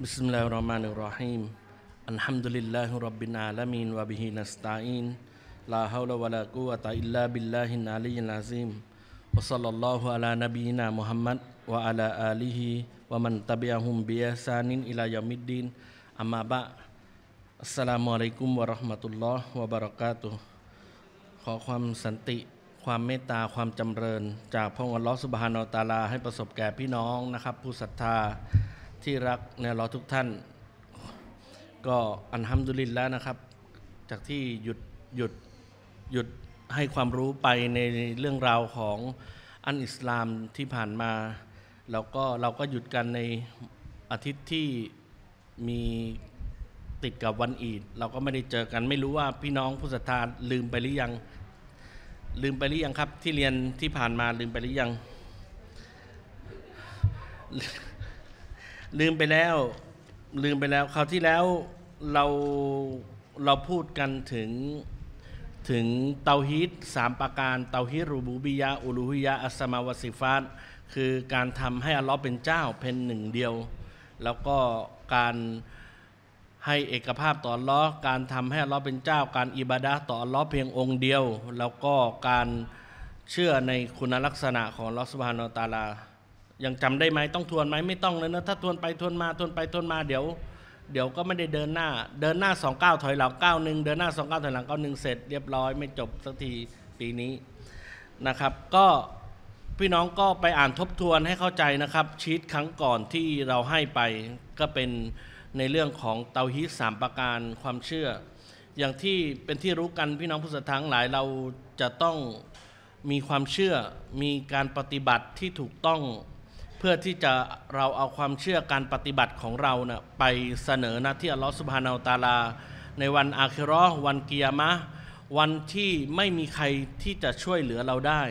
بسم الله الرحمن الرحيم الحمد لله رب العالمين وبه نستعين لا حول ولا قوة إلا بالله العلي العظيم وصلى الله على نبينا محمد وعلى آله ومن تبعهم بإحسان إلى يوم الدين أما بعد السلام عليكم ورحمة الله وبركاته ขอความสันติความเมตตาความจำเริญ จากพระองค์อัลลอฮฺสุบฮานาอัลตาลาให้ประสบแก่พี่น้องนะครับ ผู้ศรัทธาที่รักเนี่ยเราทุกท่าน ก็อันฮัมดุลิลแล้วนะครับ จากที่หยุดหยุดหยุดให้ความรู้ไปในเรื่องราวของอันอิสลามที่ผ่านมาแล้วก็เราก็หยุดกันในอาทิตย์ที่มีติดกับวันอีดเราก็ไม่ได้เจอกัน ไม่รู้ว่าพี่น้องผู้ศรัทธาลืมไปหรือยังลืมไปหรือยังครับ ที่เรียนที่ผ่านมาลืมไปหรือยังลืมไปแล้วลืมไปแล้ว คราวที่แล้วเราเราพูดกันถึงถึงเตาฮีตสามประการเตาฮีตรูบูบิยาอุลูฮิยาอัสมาวสิฟาต คือการทำให้อัลลอฮ์เป็นเจ้าเป็นหนึ่งเดียว แล้วก็การให้เอกภาพต่ออัลลอฮ์การทำให้อัลลอฮ์เป็นเจ้า การอิบาดะต่ออัลลอฮ์เพียงองค์เดียว แล้วก็การเชื่อในคุณลักษณะของอัลลอฮ์สุบฮานอตาลายังจำได้ไหมต้องทวนไหมไม่ต้องเลยนะถ้าทวนไปทวนมาทวนไปทวนมา เดี๋ยว เดี๋ยวก็ไม่ได้เดินหน้าเดินหน้า2 9ถอยหลัง9หนึ่งเดินหน้า2 9ถอยหลัง9หนึ่งเสร็จเรียบร้อยไม่จบสักทีปีนี้นะครับ ก็พี่น้องก็ไปอ่านทบทวนให้เข้าใจนะครับชีตครั้งก่อนที่เราให้ไปก็เป็นในเรื่องของเตาฮีสามประการความเชื่อ อย่างที่เป็นที่รู้กันพี่น้องผู้ศรัทธาหลาย เราจะต้องมีความเชื่อมีการปฏิบัติที่ถูกต้องเพื่อที่จะเราเอาความเชื่อการปฏิบัติของเรานะ่ยไปเสนอหน้าที่อัลลอฮฺสุบฮานาอูตาลาในวันอาคิรอวันกิยามะวันที่ไม่มีใครที่จะช่วยเหลือเราได้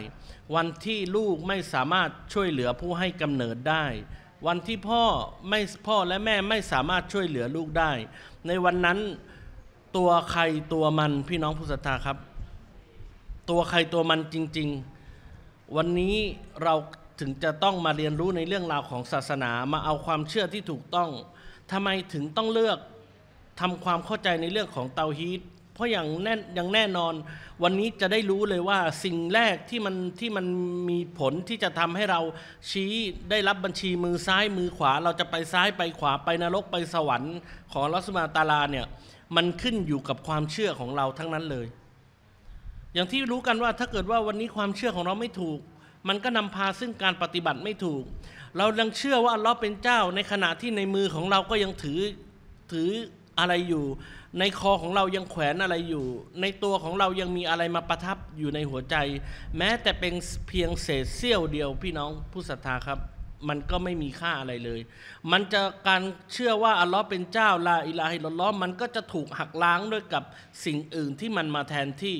วันที่ลูกไม่สามารถช่วยเหลือผู้ให้กำเนิดได้ วันที่พ่อไม่พ่อและแม่ไม่สามารถช่วยเหลือลูกได้ ในวันนั้นตัวใครตัวมันพี่น้องผู้ศรัทธาครับ ตัวใครตัวมันจริง ๆวันนี้เราถึงจะต้องมาเรียนรู้ในเรื่องราวของศาสนามาเอาความเชื่อที่ถูกต้องทำไมถึงต้องเลือกทำความเข้าใจในเรื่องของเตาฮีตเพราะอย่างแน่อย่างแน่นอน วันนี้จะได้รู้เลยว่าสิ่งแรกที่มันที่มันมีผลที่จะทำให้เราชี้ได้รับบัญชีมือซ้ายมือขวาเราจะไปซ้ายไปขวาไปนรกไปสวรรค์ ของลัสมาตาลาเนี่ยมันขึ้นอยู่กับความเชื่อของเราทั้งนั้นเลย อย่างที่รู้กันว่าถ้าเกิดว่าวันนี้ความเชื่อของเราไม่ถูกมันก็นำพาซึ่งการปฏิบัติไม่ถูก เรายังเชื่อว่าอัลลอฮ์เป็นเจ้า ในขณะที่ในมือของเราก็ยังถือถืออะไรอยู่ ในคอของเรายังแขวนอะไรอยู่ ในตัวของเรายังมีอะไรมาประทับอยู่ในหัวใจ แม้แต่เป็นเพียงเศษเสี้ยวเดียวพี่น้องผู้ศรัทธาครับมันก็ไม่มีค่าอะไรเลย มันจะการเชื่อว่าอัลลอฮ์เป็นเจ้า ลาอิลาฮิลลอฮ์มันก็จะถูกหักล้างด้วยกับสิ่งอื่นที่มันมาแทนที่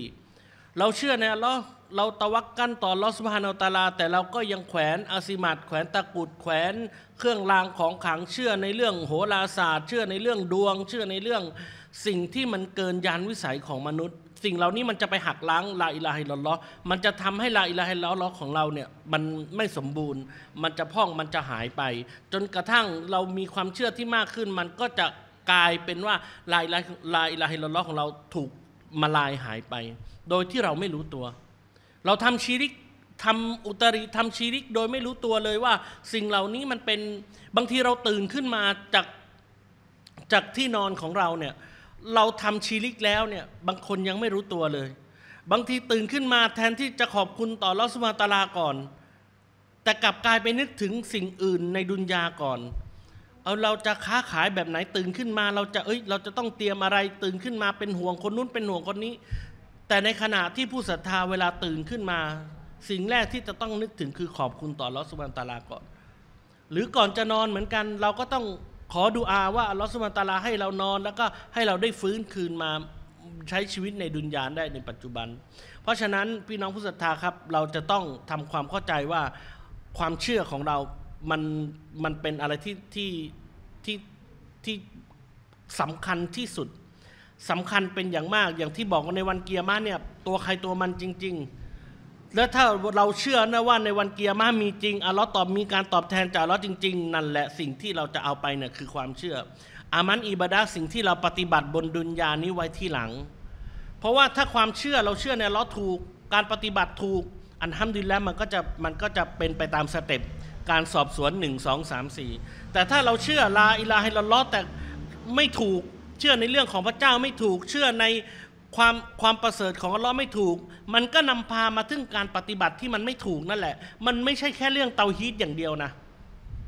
เราเชื่อในอัลลอฮ์เราตะวักกันต่อลอสพานอตาลาแต่เราก็ยังแขวนอาซิมัดแขวนตะกุดแขวน เครื่องรางของขังเชื่อในเรื่องโหราศาสตร์เชื่อในเรื่องดวง เชื่อในเรื่อง สิ่งที่มันเกินยานวิสัยของมนุษย์ สิ่งเหล่านี้มันจะไปหักล้างลาอิลาฮิลลอมันจะทำให้ลาอิลาฮิลลอของเราเนี่ยมันไม่สมบูรณ์ มันจะพ่องมันจะหายไป จนกระทั่งเรามีความเชื่อที่มากขึ้น มันก็จะกลายเป็นว่าลาอิลาฮิลลอของเราถูกมาลายหายไป โดยที่เราไม่รู้ตัวเราทำชีริกทำอุตริทำชีริกโดยไม่รู้ตัวเลยว่า สิ่งเหล่านี้มันเป็นบางทีเราตื่นขึ้นมาจากจากที่นอนของเราเนี่ย เราทำชีริกแล้วเนี่ย บางคนยังไม่รู้ตัวเลย บางทีตื่นขึ้นมาแทนที่จะขอบคุณต่อลอสมาตาลาก่อน แต่กลับกลายไปนึกถึงสิ่งอื่นในดุนยาก่อนเอาเราจะค้าขายแบบไหนตื่นขึ้นมา เราจะเอ้ยเราจะต้องเตรียมอะไรตื่นขึ้นมาเป็นห่วงคนนู้นเป็นห่วงคนนี้แต่ในขณะที่ผู้ศรัทธาเวลาตื่นขึ้นมา สิ่งแรกที่จะต้องนึกถึงคือขอบคุณต่อลอสุบันตาลาก่อน หรือก่อนจะนอนเหมือนกันเราก็ต้องขอดูอาว่าลอสุบันตาลาให้เรานอนแล้วก็ให้เราได้ฟื้นคืนมาใช้ชีวิตในดุนยานได้ในปัจจุบัน เพราะฉะนั้นพี่น้องผู้ศรัทธาครับเราจะต้องทำความเข้าใจว่าความเชื่อของเรามันมันเป็นอะไรที่ที่ที่ที่สำคัญที่สุดสำคัญเป็นอย่างมากอย่างที่บอกในวันเกียร์มาเนี่ยตัวใครตัวมันจริง ๆ แล้วถ้าเราเชื่อนะว่าในวันเกียร์มามีจริงอัลลอฮ์ตอบมีการตอบแทนจากอัลลอฮ์จริง ๆ นั่นแหละสิ่งที่เราจะเอาไปเนี่ยคือความเชื่ออามันอิบาดาสิ่งที่เราปฏิบัติบนดุนยานี้ไว้ที่หลัง เพราะว่าถ้าความเชื่อเราเชื่อในอัลลอฮ์ถูก การปฏิบัติถูกอันห้มดินแล้วมันก็จะมันก็จะเป็นไปตามสเต็ปการสอบสวน1 2 3 4แต่ถ้าเราเชื่อลาอิลาให้ราลลอแต่ไม่ถูกเชื่อในเรื่องของพระเจ้าไม่ถูก เชื่อในความความประเสริฐของอัลลอฮ์ไม่ถูก มันก็นำพามาถึงการปฏิบัติที่มันไม่ถูกนั่นแหละ มันไม่ใช่แค่เรื่องเตาฮีตอย่างเดียวนะ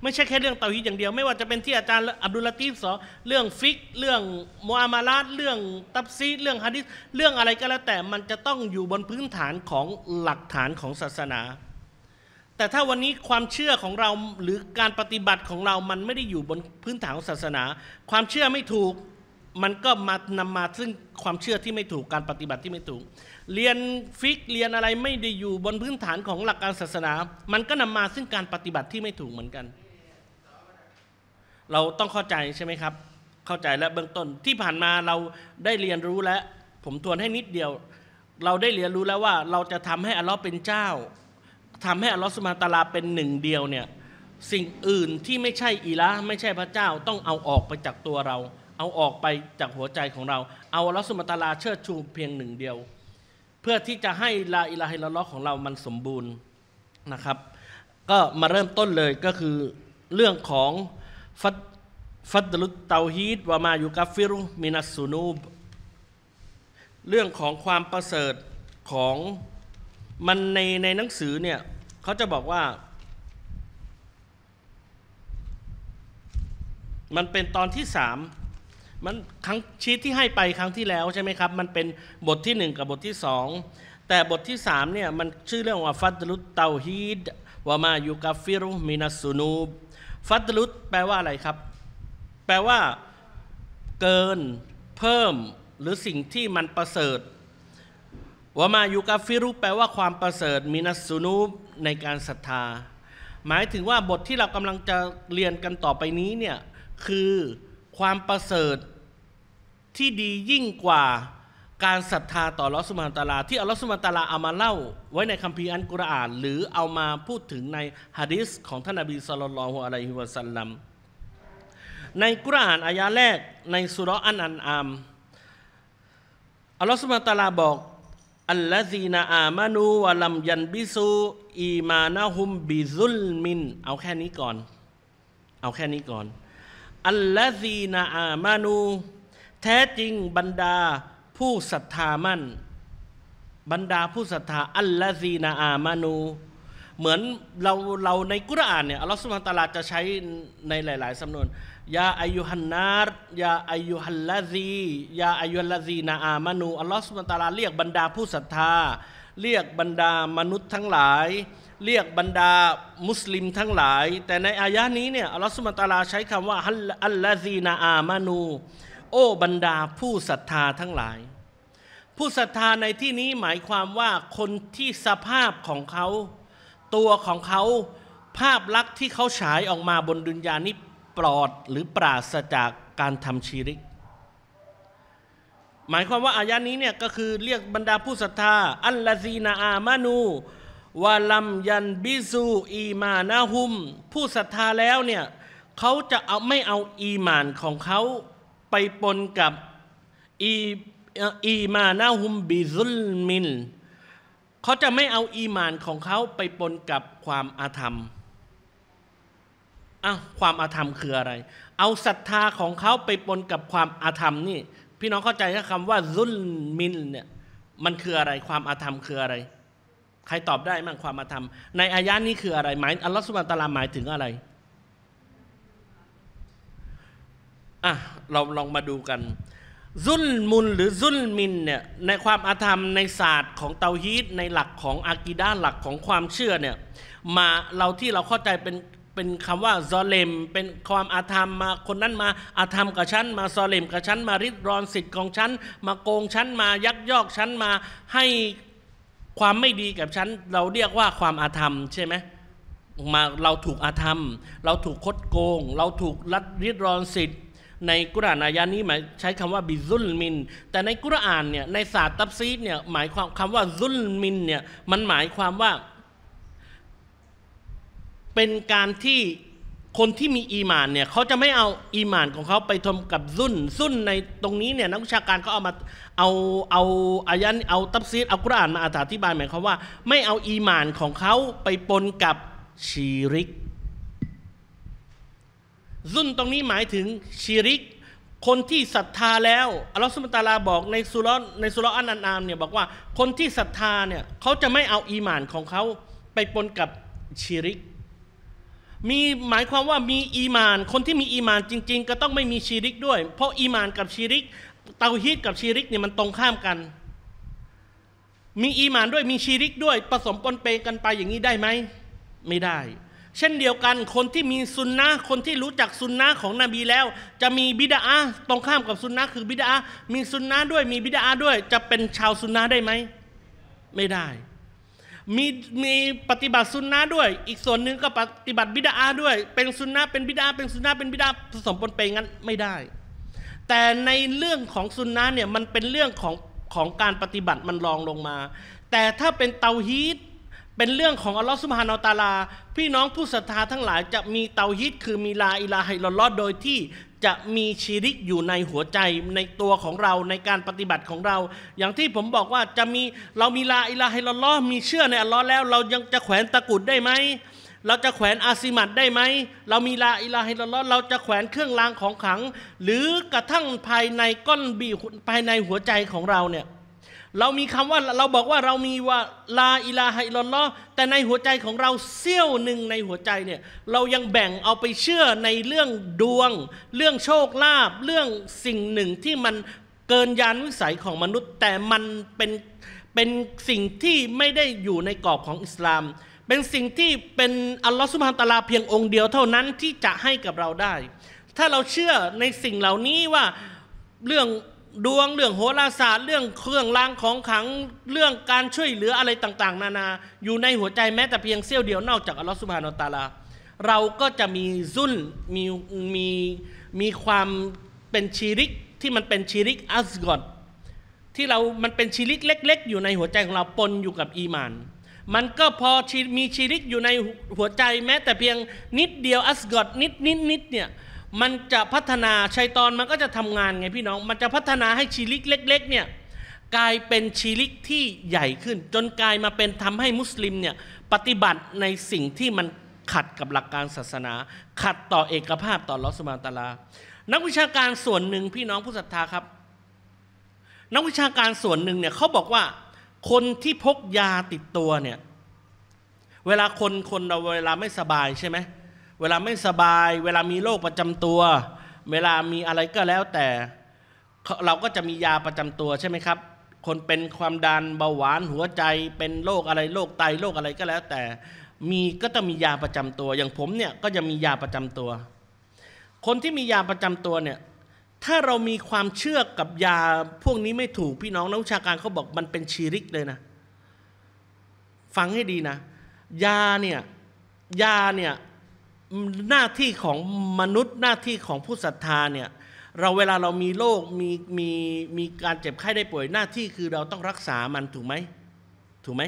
ไม่ใช่แค่เรื่องเตาฮีตอย่างเดียว ไม่ว่าจะเป็นที่อาจารย์อับดุลลาตีฟสอนเรื่องฟิก เรื่องมูอามาลาตเรื่องตับซี เรื่องฮะดิษเรื่องอะไรก็แล้วแต่ มันจะต้องอยู่บนพื้นฐานของหลักฐานของศาสนา แต่ถ้าวันนี้ความเชื่อของเราหรือการปฏิบัติของเรามันไม่ได้อยู่บนพื้นฐานของศาสนา ความเชื่อไม่ถูกมันก็มานำมาซึ่งความเชื่อที่ไม่ถูกการปฏิบัติที่ไม่ถูก เรียนฟิกเรียนอะไรไม่ได้อยู่บนพื้นฐานของหลักการศาสนา มันก็นำมาซึ่งการปฏิบัติที่ไม่ถูกเหมือนกัน เราต้องเข้าใจใช่ไหมครับ เข้าใจและเบื้องต้นที่ผ่านมาเราได้เรียนรู้และผมทวนให้นิดเดียว เราได้เรียนรู้แล้วว่า เราจะทำให้อัลลอฮ์เป็นเจ้า ทำให้อัลลอฮ์สุมาตาลาเป็นหนึ่งเดียวเนี่ย สิ่งอื่นที่ไม่ใช่อีละไม่ใช่พระเจ้าต้องเอาออกไปจากตัวเราเอาออกไปจากหัวใจของเรา เอาลัสุมตาลาเชิดชูเพียงหนึ่งเดียว เพื่อที่จะให้ลาอิลาฮิลลอของเรามันสมบูรณ์นะครับ ก็มาเริ่มต้นเลยก็คือเรื่องของฟัดฟัดลุตเตาฮีดวามายุกัฟฟิรุมินัสซูนูบเรื่องของความประเสริฐของ มันในในหนังสือเนี่ยเขาจะบอกว่า มันเป็นตอนที่สามมันครั้งชีตที่ให้ไปครั้งที่แล้วใช่ไหมครับ มันเป็นบทที่ 1 กับบทที่ 2 แต่บทที่3เนี่ยมันชื่อเรื่องว่าฟัตลุตเตาฮีดวามายูกาฟิรุมินัสุนูฟัตลุตแปลว่าอะไรครับ แปลว่า เกินเพิ่ม หรือสิ่งที่มันประเสริฐวามายูกาฟิรุแปลว่าความประเสริฐ มินัสุนูในการศรัทธา หมายถึงว่าบทที่เรากำลังจะเรียนกันต่อไปนี้เนี่ยคือความประเสริฐที่ดียิ่งกว่าการศรัทธาต่อลอสุมาตาลา ที่อัลลอฮฺสุมาตาลาเอามาเล่า ไว้ในคัมภีร์อันกุรอานหรือเอามาพูดถึงในฮะดิษของท่านอบีสุลตลอฮ์อะลัยฮิวะสัลลัม ในกุรอานอายาแรกในสุรอันอันอามอัลลอฮฺสุมาตาลาบอก อัลลอฮีนาอามานูวะลัมยันบิซูอีมานะฮุมบิซุลมิน เอาแค่นี้ก่อน เอาแค่นี้ก่อน อัลลอฮีนาอามานูแท้จริงบรรดาผู้ศรัทธามั่น บรรดาผู้ศรัทธา อัลลาซีนาอามานู เหมือนเราเราในกุรอานเนี่ยอัลลอฮฺสุบฮานตะลาจะใช้ในหลาย ๆ สำนวนยาอายุฮันนาร์ยาอายุฮันละซียาอายุฮัลลซีนาอามานูอัลลอฮฺสุบฮานตะลาเรียกบรรดาผู้ศรัทธา เรียกบรรดามนุษย์ทั้งหลาย เรียกบรรดามุสลิมทั้งหลาย แต่ในอายะนี้เนี่ยอัลลอฮฺสุบฮานตะลา ใช้คำว่าอัลลาซีนาอามานูโอ้บรรดาผู้ศรัทธาทั้งหลาย ผู้ศรัทธาในที่นี้หมายความว่าคนที่สภาพของเขา ตัวของเขาภาพลักษณ์ที่เขาฉายออกมาบนดุนยานี้ปลอดหรือปราศจากการทำชีริก หมายความว่าอายะนี้เนี่ยก็คือเรียกบรรดาผู้ศรัทธาอัลลาซีนาอามานูวาลัมยันบิซูอีมานาหุม ผู้ศรัทธาแล้วเนี่ยเขาจะเอาไม่เอาอีมานของเขาไปปนกับอีอีมานาฮุมบิซุลมินเขาจะไม่เอาอีมานของเขาไปปนกับความอาธรรม อ้าวความอาธรรมคืออะไร เอาศรัทธาของเขาไปปนกับความอาธรรมนี่ พี่น้องเข้าใจนะคำว่าซุลมินเนี่ยมันคืออะไรความอาธรรมคืออะไร ใครตอบได้มั่งความอาธรรม ในอายะนี้คืออะไรหมายอัลลอฮฺสุบานตาลาหมายถึงอะไรอ่ะเราลองมาดูกันซุนมุลหรือซุนมินเนี่ยในความอาธรรมในศาสตร์ของเตาฮีตในหลักของอากีด้าหลักของความเชื่อเนี่ยมาเราที่เราเข้าใจเป็น เป็นคำว่าซอเลมเป็นความอาธรรมมาคนนั้นมาอาธรรมกับฉัน มาซอเลมกับฉัน มาริดรอนสิทธิ์ของฉัน มาโกงฉันมายักยอกฉันมาให้ความไม่ดีกับฉันเราเรียกว่าความอาธรรมใช่ไหมมาเราถูกอาธรรม เราถูกคดโกง เราถูกลัดริดรอนสิทธิ์ในกุรานอายานี้หมายใช้คำว่าบิซุลมิน แต่ในกุรานเนี่ยในศาสตร์ตัฟซีดเนี่ยหมายความคำว่าซุลมินเนี่ยมันหมายความว่าเป็นการที่คนที่มีอีมานเนี่ยเขาจะไม่เอาอีมานของเขาไปทมกับซุนซุนในตรงนี้เนี่ยนักวิชาการเขาเอามาเอาเอาอายันเอาตัฟซีดเอากุราน มาอธิบายหมายความว่าไม่เอาอีมานของเขาไปปนกับชีริกซุนตรงนี้หมายถึงชิริก คนที่ศรัทธาแล้วอัลลอฮฺสุบตาลาบอกในสุลรในสุลอันอันามเนี่ยบอกว่าคนที่ศรัทธาเนี่ยเขาจะไม่เอาอีหมานของเขาไปปนกับชิริก มีหมายความว่ามีอีมาน คนที่มีอีมานจริง ๆ ก็ต้องไม่มีชีริกด้วย เพราะอีมานกับชีริก เตาฮีดกับชีริกเนี่ยมันตรงข้ามกัน มีอีมานด้วยมีชีริกด้วยผสมปนเปกันไปอย่างนี้ได้ไหมไม่ได้เช่นเดียวกัน คนที่มีซุนนะคนที่รู้จักซุนนะของนบีแล้ว จะมีบิดาตรงข้ามกับซุนนะคือบิดามีซุนนะด้วยมีบิดาด้วย จะเป็นชาวซุนนะได้ไหม ไม่ได้ มีมีปฏิบัติซุนนะด้วย อีกส่วนหนึ่งก็ปฏิบัติบิดาด้วย เป็นซุนนะเป็นบิดาเป็นซุนนะเป็นบิดาผสมปนเปงั้นไม่ได้ แต่ในเรื่องของซุนนะเนี่ยมันเป็นเรื่องของของการปฏิบัติมันรองลงมา แต่ถ้าเป็นเตาฮีตเป็นเรื่องของอัลลอฮฺสุบฮานาตาลาพี่น้องผู้ศรัทธาทั้งหลายจะมีเตาฮิตคือมีลาอิลาฮิลลอ์โดยที่จะมีชีริกอยู่ในหัวใจในตัวของเราในการปฏิบัติของเรา อย่างที่ผมบอกว่าจะมีเรามีลาอิลาฮิลลอมีเชื่อในอัลลอฮ์แล้วเรายังจะแขวนตะกุดได้ไหม เราจะแขวนอาซิมัดได้ไหมเรามีลาอิลาฮิลลอเราจะแขวนเครื่องรางของขัง หรือกระทั่งภายในก้นบีภายในหัวใจของเราเนี่ยเรามีคำว่าเราบอกว่าเรามีว่าลาอิลาฮิลลอฮ์แต่ในหัวใจของเรา เสี้ยวหนึ่งในหัวใจเนี่ย เรายังแบ่งเอาไปเชื่อในเรื่องดวง เรื่องโชคลาภเรื่องสิ่งหนึ่งที่มันเกินยานวิสัยของมนุษย์ แต่มันเป็น เป็นสิ่งที่ไม่ได้อยู่ในกรอบของอิสลาม เป็นสิ่งที่เป็นอัลลอฮฺสุบฮานตะลาเพียงองค์เดียวเท่านั้นที่จะให้กับเราได้ ถ้าเราเชื่อในสิ่งเหล่านี้ว่าเรื่องดวงเรื่องโหราศาสตร์เรื่องเครื่องรางของขลังเรื่องการช่วยเหลืออะไรต่างๆ นานาอยู่ในหัวใจแม้แต่เพียงเสี้ยวเดียวนอกจากอัลลอฮฺสุบฮานตาลาเราก็จะมีซุนมีมีมีความเป็นชีริกที่มันเป็นชีริกอัสกอด ที่เรา มันเป็นชีริกเล็ก ๆ อยู่ในหัวใจของเราปนอยู่กับอีมาน มันก็พอมีชีริกอยู่ในหัวใจแม้แต่เพียงนิดเดียวอัสกอด นิดนิดนิดเนี่ยมันจะพัฒนาชัยตอนมันก็จะทำงานไงพี่น้อง มันจะพัฒนาให้ชีริกเล็กๆเนี่ยกลายเป็นชีริกที่ใหญ่ขึ้น จนกลายมาเป็นทำให้มุสลิมเนี่ยปฏิบัติในสิ่งที่มันขัดกับหลักการศาสนา ขัดต่อเอกภาพต่อลอสมาตาลา นักวิชาการส่วนหนึ่งพี่น้องผู้ศรัทธาครับ นักวิชาการส่วนหนึ่งเนี่ยเขาบอกว่า คนที่พกยาติดตัวเนี่ย เวลาคนคนเราเวลาไม่สบายใช่ไหมเเวลาไม่สบาย เวลามีโรคประจำตัว เวลามีอะไรก็แล้วแต่ เราก็จะมียาประจำตัวใช่ไหมครับ คนเป็นความดันเบาหวานหัวใจ เป็นโรคอะไรโรคไตโรคอะไรก็แล้วแต่ มีก็จะมียาประจำตัว อย่างผมเนี่ยก็จะมียาประจำตัว คนที่มียาประจำตัวเนี่ย ถ้าเรามีความเชื่อกับยาพวกนี้ไม่ถูกพี่น้องนักวิชาการเขาบอกมันเป็นชีริกเลยนะ ฟังให้ดีนะ ยาเนี่ย ยาเนี่ยหน้าที่ของมนุษย์หน้าที่ของผู้ศรัทธาเนี่ย เราเวลาเรามีโรคมีมีมีการเจ็บไข้ได้ป่วยหน้าที่คือเราต้องรักษามันถูกไหม ถูกไหม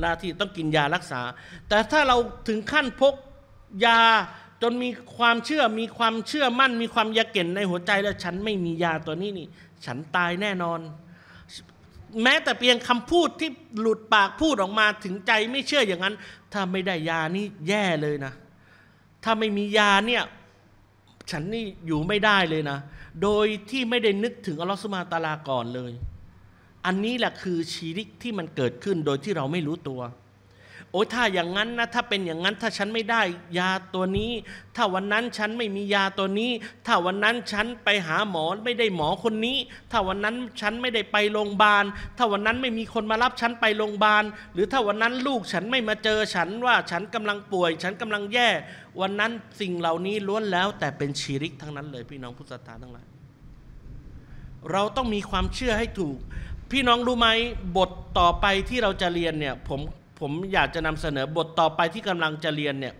หน้าที่ต้องกินยารักษา แต่ถ้าเราถึงขั้นพกยาจนมีความเชื่อมีความเชื่อมั่น มีความยาเก่นในหัวใจแล้วฉันไม่มียาตัวนี้นี่ ฉันตายแน่นอน แม้แต่เพียงคำพูดที่หลุดปากพูดออกมาถึงใจไม่เชื่ออย่างนั้นถ้าไม่ได้ยานี่แย่เลยนะถ้าไม่มียาเนี่ย ฉันนี่อยู่ไม่ได้เลยนะ โดยที่ไม่ได้นึกถึงอัลลอฮฺสุมาตาลาก่อนเลย อันนี้แหละคือชีริกที่มันเกิดขึ้นโดยที่เราไม่รู้ตัวโอ้ยถ้าอย่างนั้นนะ ถ้าเป็นอย่างนั้น ถ้าฉันไม่ได้ยาตัวนี้ ถ้าวันนั้นฉันไม่มียาตัวนี้ ถ้าวันนั้นฉันไปหาหมอไม่ได้หมอคนนี้ ถ้าวันนั้นฉันไม่ได้ไปโรงพยาบาล ถ้าวันนั้นไม่มีคนมารับฉันไปโรงพยาบาล หรือถ้าวันนั้นลูกฉันไม่มาเจอฉันว่าฉันกำลังป่วย ฉันกำลังแย่ วันนั้นสิ่งเหล่านี้ล้วนแล้ว แต่เป็นชีริกทั้งนั้น เลย พี่น้องผู้ศรัทธาทั้งหลาย เราต้องมีความเชื่อให้ถูก พี่น้องรู้ไหมบทต่อไปที่เราจะเรียนเนี่ย ผมผมอยากจะนำเสนอบทต่อไปที่กำลังจะเรียนเนี่ย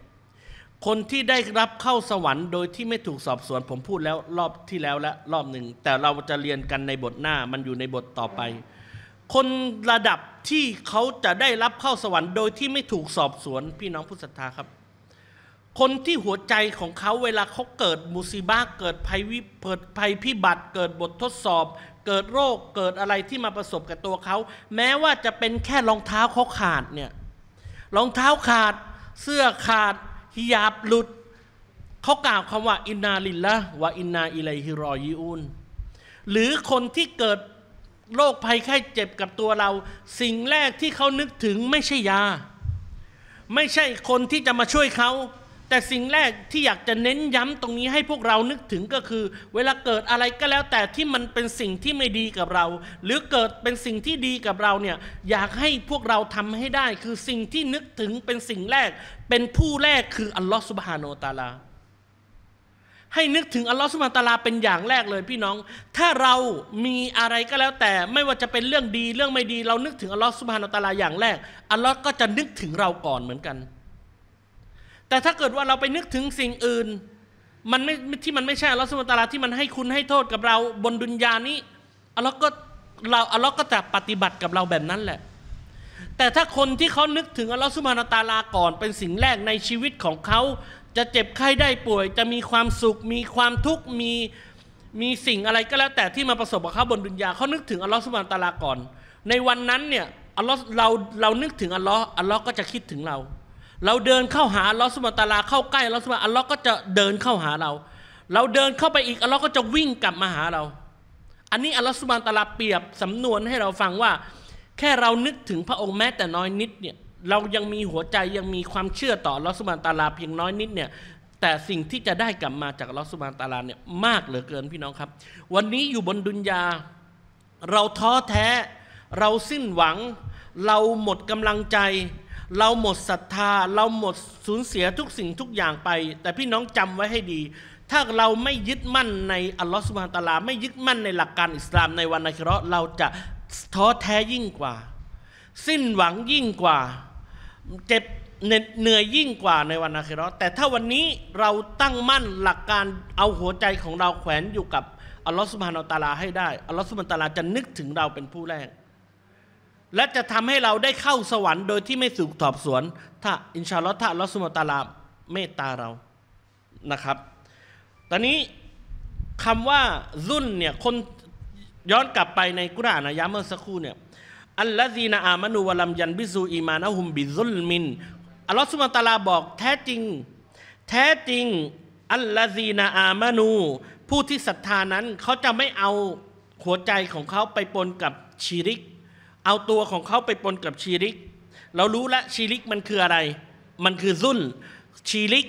คนที่ได้รับเข้าสวรรค์โดยที่ไม่ถูกสอบสวนผมพูดแล้วรอบที่แล้วและรอบหนึ่ง แต่เราจะเรียนกันในบทหน้ามันอยู่ในบทต่อไป คนระดับที่เขาจะได้รับเข้าสวรรค์โดยที่ไม่ถูกสอบสวน พี่น้องผู้ศรัทธาครับคนที่หัวใจของเขาเวลาเขาเกิดมุซีบ้าเกิดภัยวิเิดภัยพิบัติเกิดบททดสอบ เกิดโรคเกิดอะไรที่มาประสบกับตัวเขาแม้ว่าจะเป็นแค่รองเท้าเขาขาดเนี่ยรองเท้าขาด เสื้อขาดหิยาบหลุดเขากล่าวคำว่า อินนาลิลละวะอินนาอิไลฮิรอยิอุนหรือคนที่เกิดโรคภัยไข้เจ็บกับตัวเรา สิ่งแรกที่เขานึกถึงไม่ใช่ยา ไม่ใช่คนที่จะมาช่วยเขาแต่สิ่งแรกที่อยากจะเน้นย้ำตรงนี้ให้พวกเรานึกถึงก็คือ เวลาเกิดอะไรก็แล้วแต่ที่มันเป็นสิ่งที่ไม่ดีกับเรา หรือเกิดเป็นสิ่งที่ดีกับเราเนี่ยอยากให้พวกเราทำให้ได้คือสิ่งที่นึกถึงเป็นสิ่งแรกเป็นผู้แรกคืออัลลอฮฺสุบฮานตาลา ให้นึกถึงอัลลอฮฺสุบฮานตาลาเป็นอย่างแรกเลยพี่น้อง ถ้าเรามีอะไรก็แล้วแต่ไม่ว่าจะเป็นเรื่องดีเรื่องไม่ดี เรานึกถึงอัลลอฮฺสุบฮานตาลาอย่างแรกอัลลอฮ์ก็จะนึกถึงเราก่อนเหมือนกันแต่ถ้าเกิดว่าเราไปนึกถึงสิ่งอื่นมันไม่ที่มันไม่ใช่อัลลอฮฺสุบตาลาที่มันให้คุณให้โทษกับเราบนดุนยานี้อัลลอฮ์ก็เราอัลลอฮ์ก็จะปฏิบัติกับเราแบบนั้นแหละ แต่ถ้าคนที่เขานึกถึงอัลลอฮฺสุบานาตาลาก่อน เป็นสิ่งแรกในชีวิตของเขาจะเจ็บไข้ได้ป่วย จะมีความสุข มีความทุกข์มีมีสิ่งอะไรก็แล้ว แต่ที่มาประสบกับเขาบนดุนยาเขานึกถึงอัลลอฮฺสุบานตาลาก่อนในวันนั้นเนี่ยอัลลอฮ์เราเรานึกถึงอัลลอฮ์อัลลอฮ์ก็จะคิดถึงเราเราเดินเข้าหาลอสสมตาลาเข้าใกล้ลอสสมาอัลลอฮ์ก็จะเดินเข้าหาเรา เราเดินเข้าไปอีกอัลลอฮ์ก็จะวิ่งกลับมาหาเรา อันนี้อัลลอฮ์สุบานตาลาเปรียบสำนวนให้เราฟังว่า แค่เรานึกถึงพระองค์แม้แต่น้อยนิดเนี่ยเรายังมีหัวใจยังมีความเชื่อต่อลอสุบานตาลาเพียงน้อยนิดเนี่ยแต่สิ่งที่จะได้กลับมาจากลอสุบานตาลาเนี่ยมากเหลือเกินพี่น้องครับ วันนี้อยู่บนดุนยา เราท้อแท้ เราสิ้นหวัง เราหมดกำลังใจเราหมดศรัทธาเราหมดสูญเสียทุกสิ่งทุกอย่างไป แต่พี่น้องจำไว้ให้ดี ถ้าเราไม่ยึดมั่นในอัลลอฮฺสุบฮานตาลาไม่ยึดมั่นในหลักการอิสลามในวันอัคราเราจะท้อแท้ยิ่งกว่า สิ้นหวังยิ่งกว่าเจ็บเหนื่อยยิ่งกว่าในวันอัคิรอแต่ถ้าวันนี้เราตั้งมั่นหลักการเอาหัวใจของเราแขวนอยู่กับอัลลอฮฺสุบฮานตาลาให้ได้อัลลอฮฺสุบฮานตาลาจะนึกถึงเราเป็นผู้แรกและจะทำให้เราได้เข้าสวรรค์โดยที่ไม่สูกตอบสวน ถ้าอินชาลอถ้าลอสุมตาลาเมตตาเรา นะครับ ตอนนี้คำว่ารุ่นเนี่ยคนย้อนกลับไปในกุรานายะเมื่อสักครู่เนี่ย อัลลอฮีนาอามานูวะลัมยันบิซูอีมานะฮุมบิซุลมิน อัลลอฮฺสุมาตาลาบอก แท้จริง แท้จริง อัลลอฮีนาอามานู ผู้ที่ศรัทธานั้นเขาจะไม่เอาหัวใจของเขาไปปนกับชีริกเอาตัวของเขาไปปนกับชีริก เรารู้ละชีริกมันคืออะไร มันคือซุนชีริก